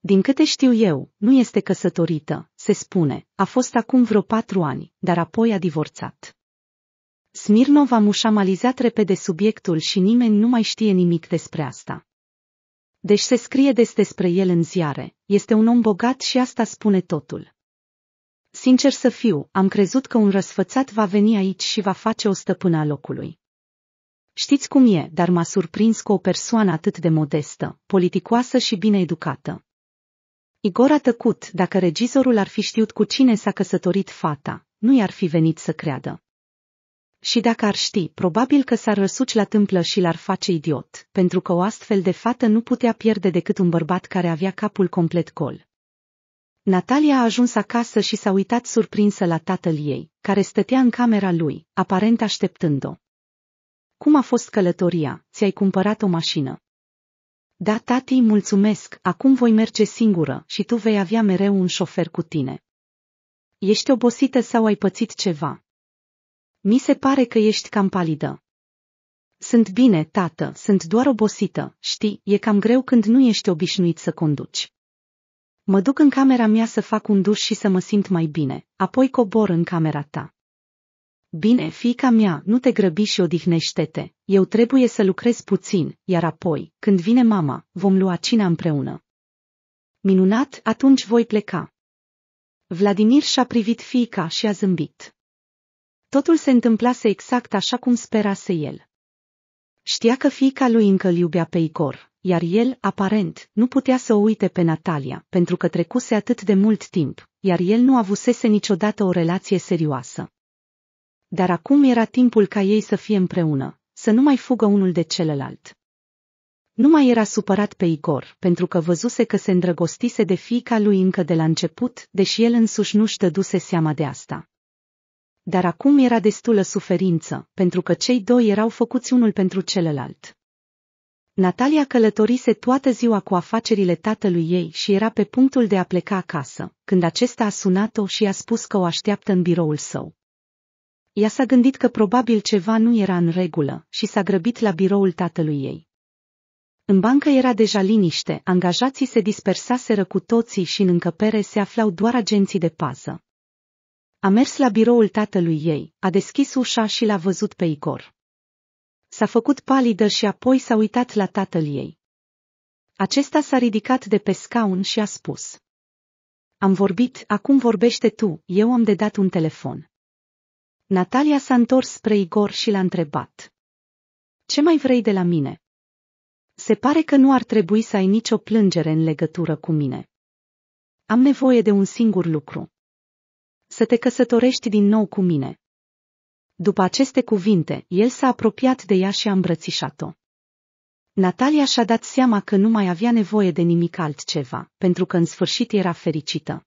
[SPEAKER 1] Din câte știu eu, nu este căsătorită, se spune, a fost acum vreo patru ani, dar apoi a divorțat. Smirnov a mușamalizat repede subiectul și nimeni nu mai știe nimic despre asta. Deci se scrie des despre el în ziare, este un om bogat și asta spune totul. Sincer să fiu, am crezut că un răsfățat va veni aici și va face o stăpână a locului. Știți cum e, dar m-a surprins cu o persoană atât de modestă, politicoasă și bine educată. Igor a tăcut, dacă regizorul ar fi știut cu cine s-a căsătorit fata, nu i-ar fi venit să creadă. Și dacă ar ști, probabil că s-ar răsuci la tâmplă și l-ar face idiot, pentru că o astfel de fată nu putea pierde decât un bărbat care avea capul complet gol. Natalia a ajuns acasă și s-a uitat surprinsă la tatăl ei, care stătea în camera lui, aparent așteptând-o. Cum a fost călătoria? Ți-ai cumpărat o mașină? Da, tati, mulțumesc, acum voi merge singură și tu vei avea mereu un șofer cu tine. Ești obosită sau ai pățit ceva? Mi se pare că ești cam palidă. Sunt bine, tată, sunt doar obosită, știi, e cam greu când nu ești obișnuit să conduci. Mă duc în camera mea să fac un duș și să mă simt mai bine, apoi cobor în camera ta. Bine, fica mea, nu te grăbi și odihnește-te, eu trebuie să lucrez puțin, iar apoi, când vine mama, vom lua cina împreună. Minunat, atunci voi pleca. Vladimir și-a privit fiica și a zâmbit. Totul se întâmplase exact așa cum sperase el. Știa că fiica lui încă îl iubea pe Igor iar el, aparent, nu putea să o uite pe Natalia, pentru că trecuse atât de mult timp, iar el nu avusese niciodată o relație serioasă. Dar acum era timpul ca ei să fie împreună, să nu mai fugă unul de celălalt. Nu mai era supărat pe Igor, pentru că văzuse că se îndrăgostise de fiica lui încă de la început, deși el însuși nu-și dăduse seama de asta. Dar acum era destulă suferință, pentru că cei doi erau făcuți unul pentru celălalt. Natalia călătorise toată ziua cu afacerile tatălui ei și era pe punctul de a pleca acasă, când acesta a sunat-o și a spus că o așteaptă în biroul său. Ea s-a gândit că probabil ceva nu era în regulă și s-a grăbit la biroul tatălui ei. În bancă era deja liniște, angajații se dispersaseră cu toții și în încăpere se aflau doar agenții de pază. A mers la biroul tatălui ei, a deschis ușa și l-a văzut pe Igor. S-a făcut palidă și apoi s-a uitat la tatăl ei. Acesta s-a ridicat de pe scaun și a spus. Am vorbit, acum vorbește tu, eu am de dat un telefon. Natalia s-a întors spre Igor și l-a întrebat. Ce mai vrei de la mine? Se pare că nu ar trebui să ai nicio plângere în legătură cu mine. Am nevoie de un singur lucru. Să te căsătorești din nou cu mine. După aceste cuvinte, el s-a apropiat de ea și a îmbrățișat-o. Natalia și-a dat seama că nu mai avea nevoie de nimic altceva, pentru că în sfârșit era fericită.